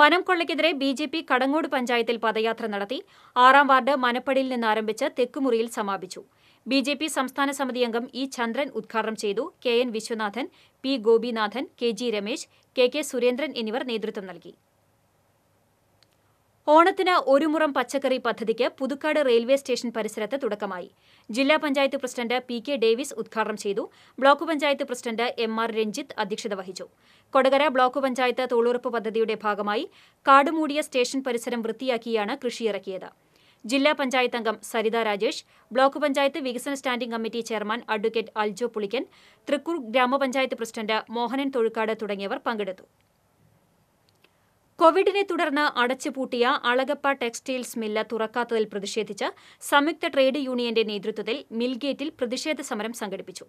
വനം കൊള്ളയ്ക്കെതിരെ ബി ജെ പി കടങ്ങോട് പഞ്ചായത്തിൽ പദയാത്ര നടത്തി ആറാം വാർഡ് മനപ്പടിയിൽ നിന്നാരംഭിച്ച് തെക്കുമുറിയിൽ സമാപിച്ചു ബി ജെ പി സംസ്ഥാന സമിതി അംഗം ഇ ചന്ദ്രൻ ഉദ്ഘാടനം ചെയ്തു K N Viswanathan P Gopinathan K G Ramesh K K Surendran എന്നിവർ നേതൃത്വം നൽകി ഓണത്തിന് ഒരു മുറം പച്ചക്കറി പദ്ധതിക്ക് പുതുക്കാട് റെയിൽവേ സ്റ്റേഷൻ പരിസരത്ത് തുടക്കമായി ജില്ലാ panchayat president P K Davis ഉദ്ഘാടനം ചെയ്തു block panchayat president M R Ranjith അധ്യക്ഷത വഹിച്ചു കൊടകര ബ്ലോക്ക് പഞ്ചായത്ത് തൊഴിലുറപ്പ് പദ്ധതിയുടെ ഭാഗമായി കാടുമൂടിയ സ്റ്റേഷൻ പരിസരം വൃത്തിയാക്കിയാണ് കൃഷിയിറക്കിയത് ജില്ലാ പഞ്ചായത്ത് അംഗം സരിത രാജേഷ് ബ്ലോക്ക് പഞ്ചായത്ത് വികസന standing committee chairman advocate Aljo Pulickan Thrikkur ഗ്രാമപഞ്ചായത്ത് പ്രസിഡന്റ് മോഹനൻ തൊഴുക്കാട് തുടങ്ങിയവർ പങ്കെടുത്തു കോവിഡിനെ തുടർന്ന് അടച്ചുപൂട്ടിയ അളകപ്പ ടെക്സ്റ്റൈൽസ് മില്ല് തുറക്കാത്തതിൽ പ്രതിഷേധിച്ച് സംയുക്ത ട്രേഡ് യൂണിയന്റെ നേതൃത്വത്തിൽ മിൽഗേറ്റിൽ പ്രതിഷേധ സമരം സംഘടിപ്പിച്ചു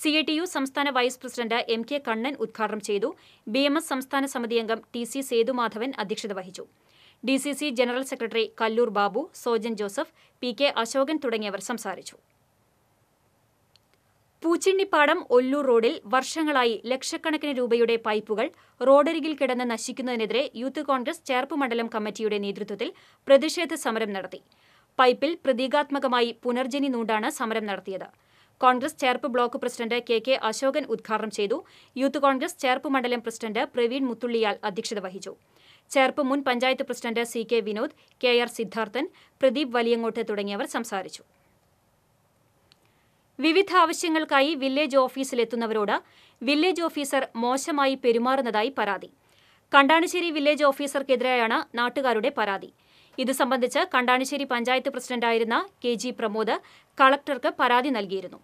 സി ഐ ടി യു സംസ്ഥാന vice president M K Kannan ഉദ്ഘാടനം ചെയ്തു ബി എം എസ് സംസ്ഥാന സമിതി അംഗം ടി സി സേതുമാധവൻ അധ്യക്ഷത വഹിച്ചു D C C general secretary Kallur Babu Sojan Joseph P K Ashokan തുടങ്ങിയവർ സംസാരിച്ചു പൂച്ചെണ്ണിപ്പാടം ഒല്ലൂർ റോഡിൽ വർഷങ്ങളായി ലക്ഷക്കണക്കിന് രൂപയുടെ പൈപ്പുകൾ റോഡരികിൽ കിടന്ന് നശിക്കുന്നതിനെതിരെ യൂത്ത് കോൺഗ്രസ് ചേർപ്പ് മണ്ഡലം കമ്മിറ്റിയുടെ നേതൃത്വത്തിൽ പ്രതിഷേധ സമരം നടത്തി പൈപ്പിൽ പ്രതീകാത്മകമായി പുനർജനി നൂണ്ടാണ് സമരം നടത്തിയത് Congress Cherpu block president K K Ashokan ഉദ്ഘാടനം ചെയ്തു യൂത്ത് കോൺഗ്രസ് ചേർപ്പ് മണ്ഡലം പ്രസിഡന്റ് പ്രവീൺ മുത്തുള്ളിയാൽ അധ്യക്ഷത വഹിച്ചു ചേർപ്പ് മുൻ panchayat president C K Vinod K R Sidharthan Pradeep Valiyangott തുടങ്ങിയവർ സംസാരിച്ചു വിവിധ ആവശ്യങ്ങൾക്കായി വില്ലേജ് ഓഫീസിലെത്തുന്നവരോട് വില്ലേജ് ഓഫീസർ മോശമായി പെരുമാറുന്നതായി പരാതി കണ്ടാണിശ്ശേരി വില്ലേജ് ഓഫീസർക്കെതിരെയാണ് നാട്ടുകാരുടെ പരാതി ഇത് സംബന്ധിച്ച് കണ്ടാണിശ്ശേരി പഞ്ചായത്ത് പ്രസിഡന്റായിരുന്ന കെ ജി പ്രമോദ് കളക്ടർക്ക് പരാതി നൽകിയിരുന്നു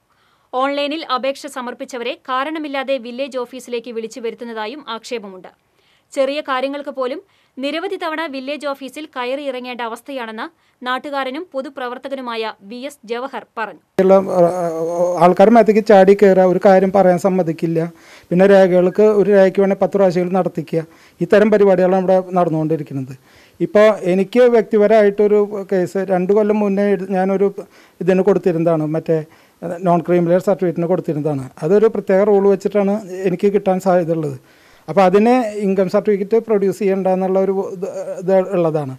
ഓൺലൈനിൽ അപേക്ഷ സമർപ്പിച്ചവരെ കാരണമില്ലാതെ വില്ലേജ് ഓഫീസിലേക്ക് വിളിച്ചു വരുത്തുന്നതായും ആക്ഷേപമുണ്ട് ചെറിയ കാര്യങ്ങൾക്ക് പോലും നിരവധി തവണ വില്ലേജ് ഓഫീസിൽ കയറി ഇറങ്ങേണ്ട അവസ്ഥയാണെന്ന് നാട്ടുകാരനും പൊതുപ്രവർത്തകനുമായ വി എസ് ജവഹർ പറഞ്ഞു ആൾക്കാർ മേത്തേക്ക് ചാടി കയറുക ഒരു കാര്യം പറയാൻ സമ്മതിക്കില്ല പിന്നെ രേഖകൾക്ക് ഒരു രേഖയ്ക്ക് വേണേൽ പത്ത് പ്രാവശ്യങ്ങൾ നടത്തിക്കുക ഇത്തരം പരിപാടികളാണ് ഇവിടെ നടന്നുകൊണ്ടിരിക്കുന്നത് ഇപ്പോൾ എനിക്ക് വ്യക്തിപരമായിട്ടൊരു കേസ് രണ്ട് കൊല്ലം മുന്നേ ഞാനൊരു ഇതിന് കൊടുത്തിരുന്നതാണ് മറ്റേ നോൺ ക്രീമിലെയർ സർട്ടിഫിക്കറ്റിന് കൊടുത്തിരുന്നതാണ് അതൊരു പ്രത്യേക റൂൾ വെച്ചിട്ടാണ് എനിക്ക് കിട്ടാൻ സാധ്യതയുള്ളത് അപ്പോൾ അതിനെ ഇൻകം സർട്ടിഫിക്കറ്റ് പ്രൊഡ്യൂസ് ചെയ്യേണ്ട എന്നുള്ള ഒരു ഇത് ഉള്ളതാണ്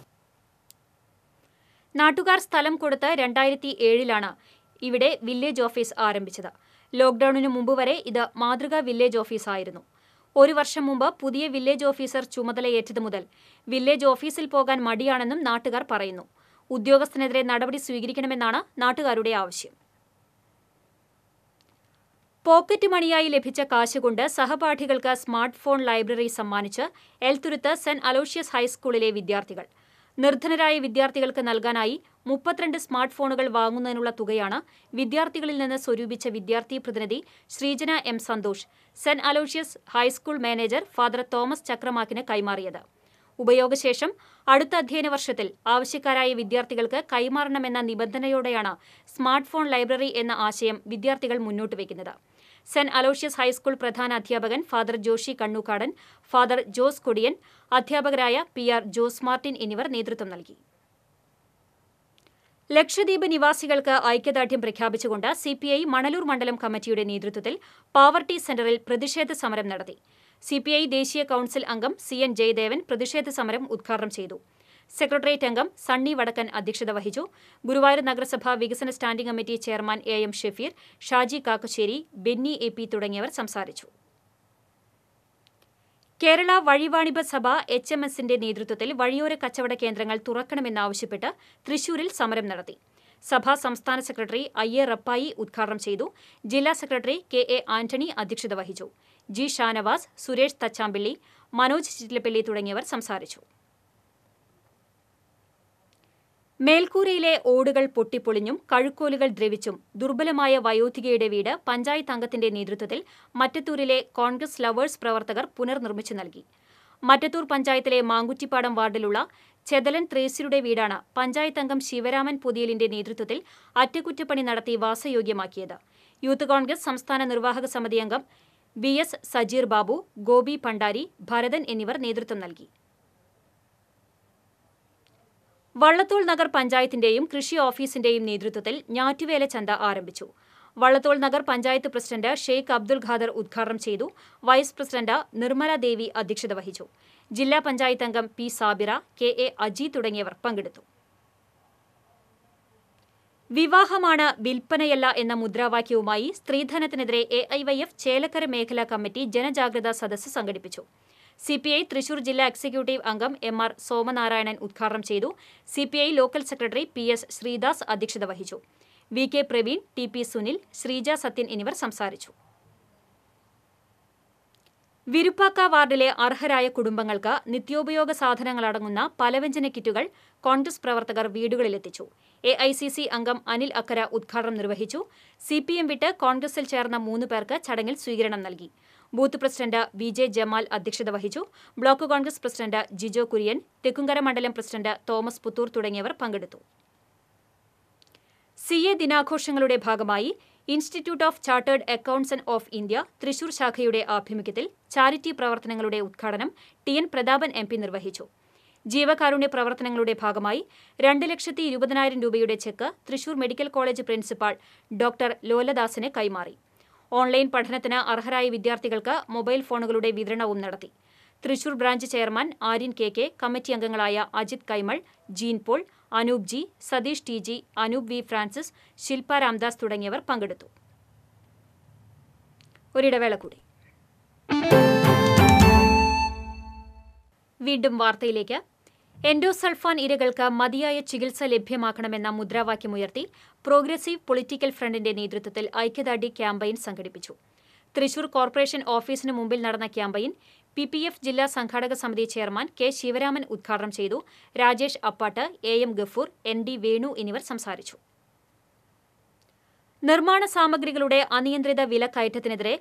നാട്ടുകാർ സ്ഥലം കൊടുത്ത് രണ്ടായിരത്തി ഏഴിലാണ് ഇവിടെ വില്ലേജ് ഓഫീസ് ആരംഭിച്ചത് ലോക്ക്ഡൌണിന് മുമ്പ് വരെ ഇത് മാതൃകാ വില്ലേജ് ഓഫീസ് ആയിരുന്നു ഒരു വർഷം മുമ്പ് പുതിയ വില്ലേജ് ഓഫീസർ ചുമതലയേറ്റതു മുതൽ വില്ലേജ് ഓഫീസിൽ പോകാൻ മടിയാണെന്നും നാട്ടുകാർ പറയുന്നു ഉദ്യോഗസ്ഥനെതിരെ നടപടി സ്വീകരിക്കണമെന്നാണ് നാട്ടുകാരുടെ ആവശ്യം പോക്കറ്റ് മണിയായി ലഭിച്ച കാശുകൊണ്ട് സഹപാഠികൾക്ക് സ്മാർട്ട് ഫോൺ ലൈബ്രറി സമ്മാനിച്ച് എൽത്തുരുത്ത് സെന്റ് അലോഷ്യസ് ഹൈസ്കൂളിലെ വിദ്യാർത്ഥികൾ നിർധനരായ വിദ്യാർത്ഥികൾക്ക് നൽകാനായി മുപ്പത്തിരണ്ട് സ്മാർട്ട് ഫോണുകൾ വാങ്ങുന്നതിനുള്ള തുകയാണ് വിദ്യാർത്ഥികളിൽ നിന്ന് സ്വരൂപിച്ച വിദ്യാർത്ഥി പ്രതിനിധി Sreejana M Santhosh saint Aloysius high school manager father Thomas ചക്രമാക്കിന് കൈമാറിയത് ഉപയോഗശേഷം അടുത്ത അധ്യയന വർഷത്തിൽ ആവശ്യക്കാരായ വിദ്യാർത്ഥികൾക്ക് കൈമാറണമെന്ന നിബന്ധനയോടെയാണ് സ്മാർട്ട് ഫോൺ ലൈബ്രറി എന്ന ആശയം വിദ്യാർത്ഥികൾ മുന്നോട്ട് വയ്ക്കുന്നത് സെന്റ് അലോഷ്യസ് ഹൈസ്കൂൾ പ്രധാന അധ്യാപകൻ ഫാദർ ജോഷി കണ്ണൂക്കാടൻ ഫാദർ ജോസ് കൊടിയൻ അധ്യാപകരായ പി ആർ ജോസ് മാർട്ടിൻ എന്നിവർ നേതൃത്വം നൽകി ലക്ഷദ്വീപ് നിവാസികൾക്ക് ഐക്യദാർഢ്യം പ്രഖ്യാപിച്ചുകൊണ്ട് സിപിഐ മണലൂർ മണ്ഡലം കമ്മിറ്റിയുടെ നേതൃത്വത്തിൽ പാവർട്ടി സെന്ററിൽ പ്രതിഷേധ സമരം നടത്തി സിപിഐ ദേശീയ കൌൺസിൽ അംഗം സി എൻ ജയദേവൻ പ്രതിഷേധ സമരം ഉദ്ഘാടനം ചെയ്തു സെക്രട്ടേറിയറ്റ് അംഗം സണ്ണി വടക്കൻ അധ്യക്ഷത വഹിച്ചു ഗുരുവായൂർ നഗരസഭ വികസന standing committee chairman A M Shefeer Shaji Kakkassery Benny A P തുടങ്ങിയവർ സംസാരിച്ചു കേരള വഴിവാണിഭ സഭ എച്ച് എം എസിന്റെ നേതൃത്വത്തിൽ വഴിയോര കച്ചവട കേന്ദ്രങ്ങൾ തുറക്കണമെന്നാവശ്യപ്പെട്ട് തൃശൂരിൽ സമരം നടത്തി സഭ സംസ്ഥാന സെക്രട്ടറി ഐ എ റപ്പായി ഉദ്ഘാടനം ചെയ്തു ജില്ലാ സെക്രട്ടറി കെ എ ആന്റണി അധ്യക്ഷത വഹിച്ചു ജി ഷാനവാസ് സുരേഷ് തച്ചാമ്പിള്ളി മനോജ് ചിറ്റിലപ്പള്ളി തുടങ്ങിയവർ സംസാരിച്ചു മേൽക്കൂരയിലെ ഓടുകൾ പൊട്ടിപ്പൊളിഞ്ഞും കഴുക്കോലുകൾ ദ്രവിച്ചും ദുർബലമായ വയോധികയുടെ വീട് പഞ്ചായത്ത് അംഗത്തിന്റെ നേതൃത്വത്തിൽ മറ്റത്തൂരിലെ കോൺഗ്രസ് ലവേഴ്സ് പ്രവർത്തകർ പുനർനിർമ്മിച്ചു നൽകി മറ്റത്തൂർ പഞ്ചായത്തിലെ മാങ്കുറ്റിപ്പാടം വാർഡിലുള്ള ചെതലൻ ത്രേസ്യരുടെ വീടാണ് പഞ്ചായത്ത് അംഗം ശിവരാമൻ പുതിയലിന്റെ നേതൃത്വത്തിൽ അറ്റകുറ്റപ്പണി നടത്തി വാസയോഗ്യമാക്കിയത് യൂത്ത് കോൺഗ്രസ് സംസ്ഥാന നിർവാഹക സമിതി അംഗം വി എസ് സജീർ ബാബു ഗോപി ഭണ്ഡാരി ഭരതൻ എന്നിവർ നേതൃത്വം നൽകി വള്ളത്തോൾ നഗർ പഞ്ചായത്തിന്റെയും കൃഷി ഓഫീസിന്റെയും നേതൃത്വത്തിൽ ഞാറ്റുവേല ചന്ത ആരംഭിച്ചു വള്ളത്തോൾ നഗർ പഞ്ചായത്ത് പ്രസിഡന്റ് ഷെയ്ഖ് അബ്ദുൾ ഖാദർ ഉദ്ഘാടനം ചെയ്തു വൈസ് പ്രസിഡന്റ് നിർമ്മല ദേവി അധ്യക്ഷത വഹിച്ചു ജില്ലാ പഞ്ചായത്ത് അംഗം P Sabira K A Aji തുടങ്ങിയവർ പങ്കെടുത്തു വിവാഹമാണ് വിൽപ്പനയല്ല എന്ന മുദ്രാവാക്യവുമായി സ്ത്രീധനത്തിനെതിരെ A I Y F Chelakkara മേഖലാ കമ്മിറ്റി ജനജാഗ്രതാ സദസ്സ് സംഘടിപ്പിച്ചു സി പി ഐ തൃശൂർ ജില്ലാ എക്സിക്യൂട്ടീവ് അംഗം എം ആർ സോമനാരായണൻ ഉദ്ഘാടനം ചെയ്തു C P I local secretary P S Sreedas അധ്യക്ഷത വഹിച്ചു V K Praveen T P Sunil Sreeja Sathyan എന്നിവർ സംസാരിച്ചു വിരുപ്പാക്ക വാർഡിലെ അർഹരായ കുടുംബങ്ങൾക്ക് നിത്യോപയോഗ സാധനങ്ങളടങ്ങുന്ന പലവ്യഞ്ജന കിറ്റുകൾ കോൺഗ്രസ് പ്രവർത്തകർ വീടുകളിലെത്തിച്ചു എ ഐ സി സി അംഗം അനിൽ അക്കര ഉദ്ഘാടനം നിർവഹിച്ചു സി പി എം വിട്ട് കോൺഗ്രസിൽ ചേർന്ന മൂന്ന് പേർക്ക് ചടങ്ങിൽ സ്വീകരണം നൽകി booth president V J Jamal അധ്യക്ഷത വഹിച്ചു ബ്ലോക്ക് കോൺഗ്രസ് പ്രസിഡന്റ് ജിജോ കുര്യൻ തെക്കുംകര മണ്ഡലം പ്രസിഡന്റ് തോമസ് പുത്തൂർ തുടങ്ങിയവർ പങ്കെടുത്തു സി എ ദിനാഘോഷങ്ങളുടെ ഭാഗമായി institute of chartered accounts and of India Thrissur ശാഖയുടെ ആഭിമുഖ്യത്തിൽ ചാരിറ്റി പ്രവർത്തനങ്ങളുടെ ഉദ്ഘാടനം T N Prathapan M P നിർവഹിച്ചു ജീവകാരുണ്യ പ്രവർത്തനങ്ങളുടെ ഭാഗമായി രണ്ട് ലക്ഷത്തി ഇരുപതിനായിരം രൂപയുടെ cheque Thrissur medical college principal doctor ലോലദാസിന് കൈമാറി ഓൺലൈൻ പഠനത്തിന് അർഹരായ വിദ്യാർത്ഥികൾക്ക് മൊബൈൽ ഫോണുകളുടെ വിതരണവും നടത്തി Thrissur branch chairman Aryan K K committee അംഗങ്ങളായ Ajith Kaimal Jean Paul Anoop G Satheesh T G Anoop V Francis Shilpa Ramdas തുടങ്ങിയവർ പങ്കെടുത്തു കൂടി വീണ്ടും വാർത്തയിലേക്ക് എൻഡോസൾഫാൻ ഇരകൾക്ക് മതിയായ ചികിത്സ ലഭ്യമാക്കണമെന്ന മുദ്രാവാക്യമുയർത്തി പ്രോഗ്രസീവ് പൊളിറ്റിക്കൽ ഫ്രണ്ടിന്റെ നേതൃത്വത്തിൽ ഐക്യദാർഢ്യ ക്യാമ്പയിൻ സംഘടിപ്പിച്ചു തൃശൂർ കോർപ്പറേഷൻ ഓഫീസിന് മുമ്പിൽ നടന്ന ക്യാമ്പയിൻ പി പി എഫ് ജില്ലാ സംഘാടക സമിതി ചെയർമാൻ കെ ശിവരാമൻ ഉദ്ഘാടനം ചെയ്തു Rajesh Appatt A M Gafoor N D Venu എന്നിവർ സംസാരിച്ചു നിർമ്മാണ സാമഗ്രികളുടെ അനിയന്ത്രിത വിലക്കയറ്റത്തിനെതിരെ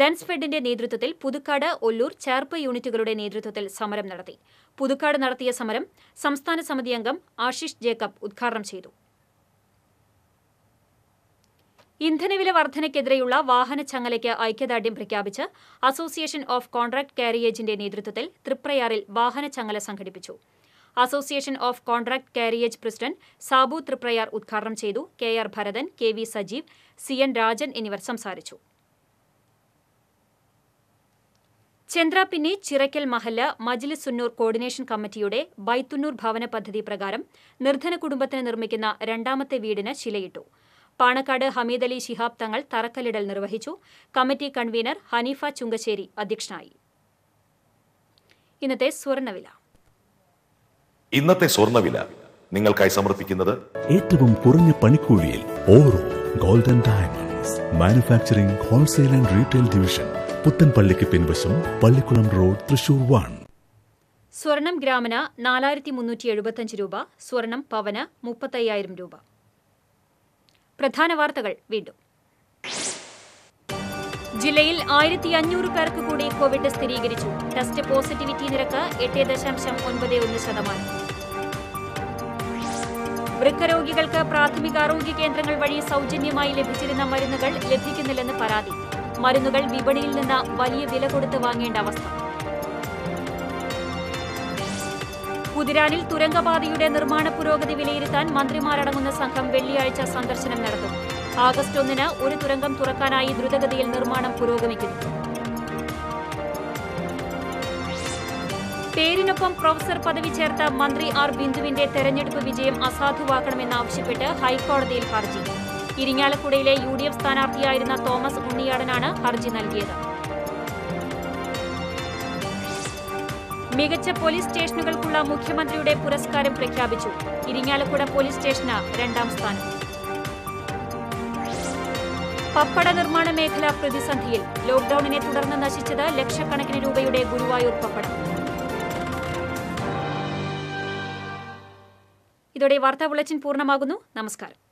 ലെൻസ് ഫെഡിന്റെ നേതൃത്വത്തിൽ പുതുക്കാട് ഒല്ലൂർ ചേർപ്പ് യൂണിറ്റുകളുടെ നേതൃത്വത്തിൽ സമരം നടത്തി പുതുക്കാട് നടത്തിയ സമരം സംസ്ഥാന സമിതി അംഗം ആശിഷ് ജേക്കബ് ഉദ്ഘാടനം ചെയ്തു ഇന്ധനവില വർധനയ്ക്കെതിരെയുള്ള വാഹന ചങ്ങലയ്ക്ക് ഐക്യദാർഢ്യം പ്രഖ്യാപിച്ച് അസോസിയേഷൻ ഓഫ് കോൺട്രാക്ട് കാരിയേജിന്റെ നേതൃത്വത്തിൽ തൃപ്രയാറിൽ വാഹന ചങ്ങല സംഘടിപ്പിച്ചു association of contract carriage president Sabu Triprayar ഉദ്ഘാടനം ചെയ്തു K R Bharathan K V Sajeev C N Rajan എന്നിവർ സംസാരിച്ചു ചെന്ദ്രാപ്പിന്നി ചിറക്കൽ മഹല്ല മജ്ലിസുന്നൂർ കോർഡിനേഷൻ കമ്മിറ്റിയുടെ ബൈത്തുന്നൂർ ഭവന പദ്ധതി പ്രകാരം നിർധന കുടുംബത്തിന് നിർമ്മിക്കുന്ന രണ്ടാമത്തെ വീടിന് ശിലയിട്ടു പാണക്കാട് ഹമീദ് അലി ശിഹാബ് തങ്ങൾ തറക്കല്ലിടൽ നിർവഹിച്ചു കമ്മിറ്റി കൺവീനർ ഹനീഫ ചുങ്കശ്ശേരി അധ്യക്ഷനായി ഇന്നത്തെ സ്വർണ്ണവില ഇന്നത്തെ സ്വർണ്ണവില നിങ്ങൾക്കായി സമർപ്പിക്കുന്നത് ഏറ്റവും കുറഞ്ഞ പണിക്കൂലിയിൽ Auro golden diamonds manufacturing wholesale and retail division പുത്തൻ പള്ളിക്ക് പിൻവശം പള്ളിക്കുളം റോഡ് തൃശൂർ വൺ സ്വർണം ഗ്രാമന നാലായിരത്തി മുന്നൂറ്റി എഴുപത്തഞ്ച് രൂപ സ്വർണം പവന മുപ്പത്തയ്യായിരം രൂപ പ്രധാന വാർത്തകൾ വീണ്ടും ജില്ലയിൽ ആയിരത്തി അഞ്ഞൂറ് പേർക്ക് കൂടി കോവിഡ് സ്ഥിരീകരിച്ചു ടെസ്റ്റ് പോസിറ്റിവിറ്റി നിരക്ക് എട്ട് ദശാംശം ഒൻപത് ഒന്ന് ശതമാനം വൃക്കരോഗികൾക്ക് പ്രാഥമിക ആരോഗ്യ കേന്ദ്രങ്ങൾ വഴി സൗജന്യമായി ലഭിച്ചിരുന്ന മരുന്നുകൾ ലഭിക്കുന്നില്ലെന്ന് പരാതി മരുന്നുകൾ വിപണിയിൽ നിന്ന് വലിയ വില കൊടുത്ത് വാങ്ങേണ്ട അവസ്ഥ കുതിരാനിൽ തുരങ്കപാതയുടെ നിർമ്മാണ പുരോഗതി വിലയിരുത്താൻ മന്ത്രിമാരടങ്ങുന്ന സംഘം വെള്ളിയാഴ്ച സന്ദർശനം നടത്തും ആഗസ്റ്റ് ഒന്നിന് ഒരു തുരങ്കം തുറക്കാനായി ദ്രുതഗതിയിൽ നിർമ്മാണം പുരോഗമിക്കുന്നു പേരിനൊപ്പം പ്രൊഫസർ പദവി ചേർത്ത മന്ത്രി ആർ ബിന്ദുവിന്റെ തെരഞ്ഞെടുപ്പ് വിജയം അസാധുവാക്കണമെന്നാവശ്യപ്പെട്ട് ഹൈക്കോടതിയിൽ ഹർജി ഇരിങ്ങാലക്കുടയിലെ യു ഡി എഫ് സ്ഥാനാർത്ഥിയായിരുന്ന തോമസ് ഉണ്ണിയാടനാണ് ഹർജി നൽകിയത് മികച്ച പോലീസ് സ്റ്റേഷനുകൾക്കുള്ള മുഖ്യമന്ത്രിയുടെ പുരസ്കാരം പ്രഖ്യാപിച്ചു ഇരിങ്ങാലക്കുട പോലീസ് സ്റ്റേഷന് രണ്ടാം സ്ഥാനം പപ്പട നിർമ്മാണ മേഖല പ്രതിസന്ധിയിൽ ലോക്ഡൌണിനെ തുടർന്ന് നശിച്ചത് ലക്ഷക്കണക്കിന് രൂപയുടെ ഗുരുവായൂർ പപ്പടം ഇതോടെ വാർത്താ ബുള്ളറ്റിൻ പൂർണ്ണമാകുന്നു നമസ്കാരം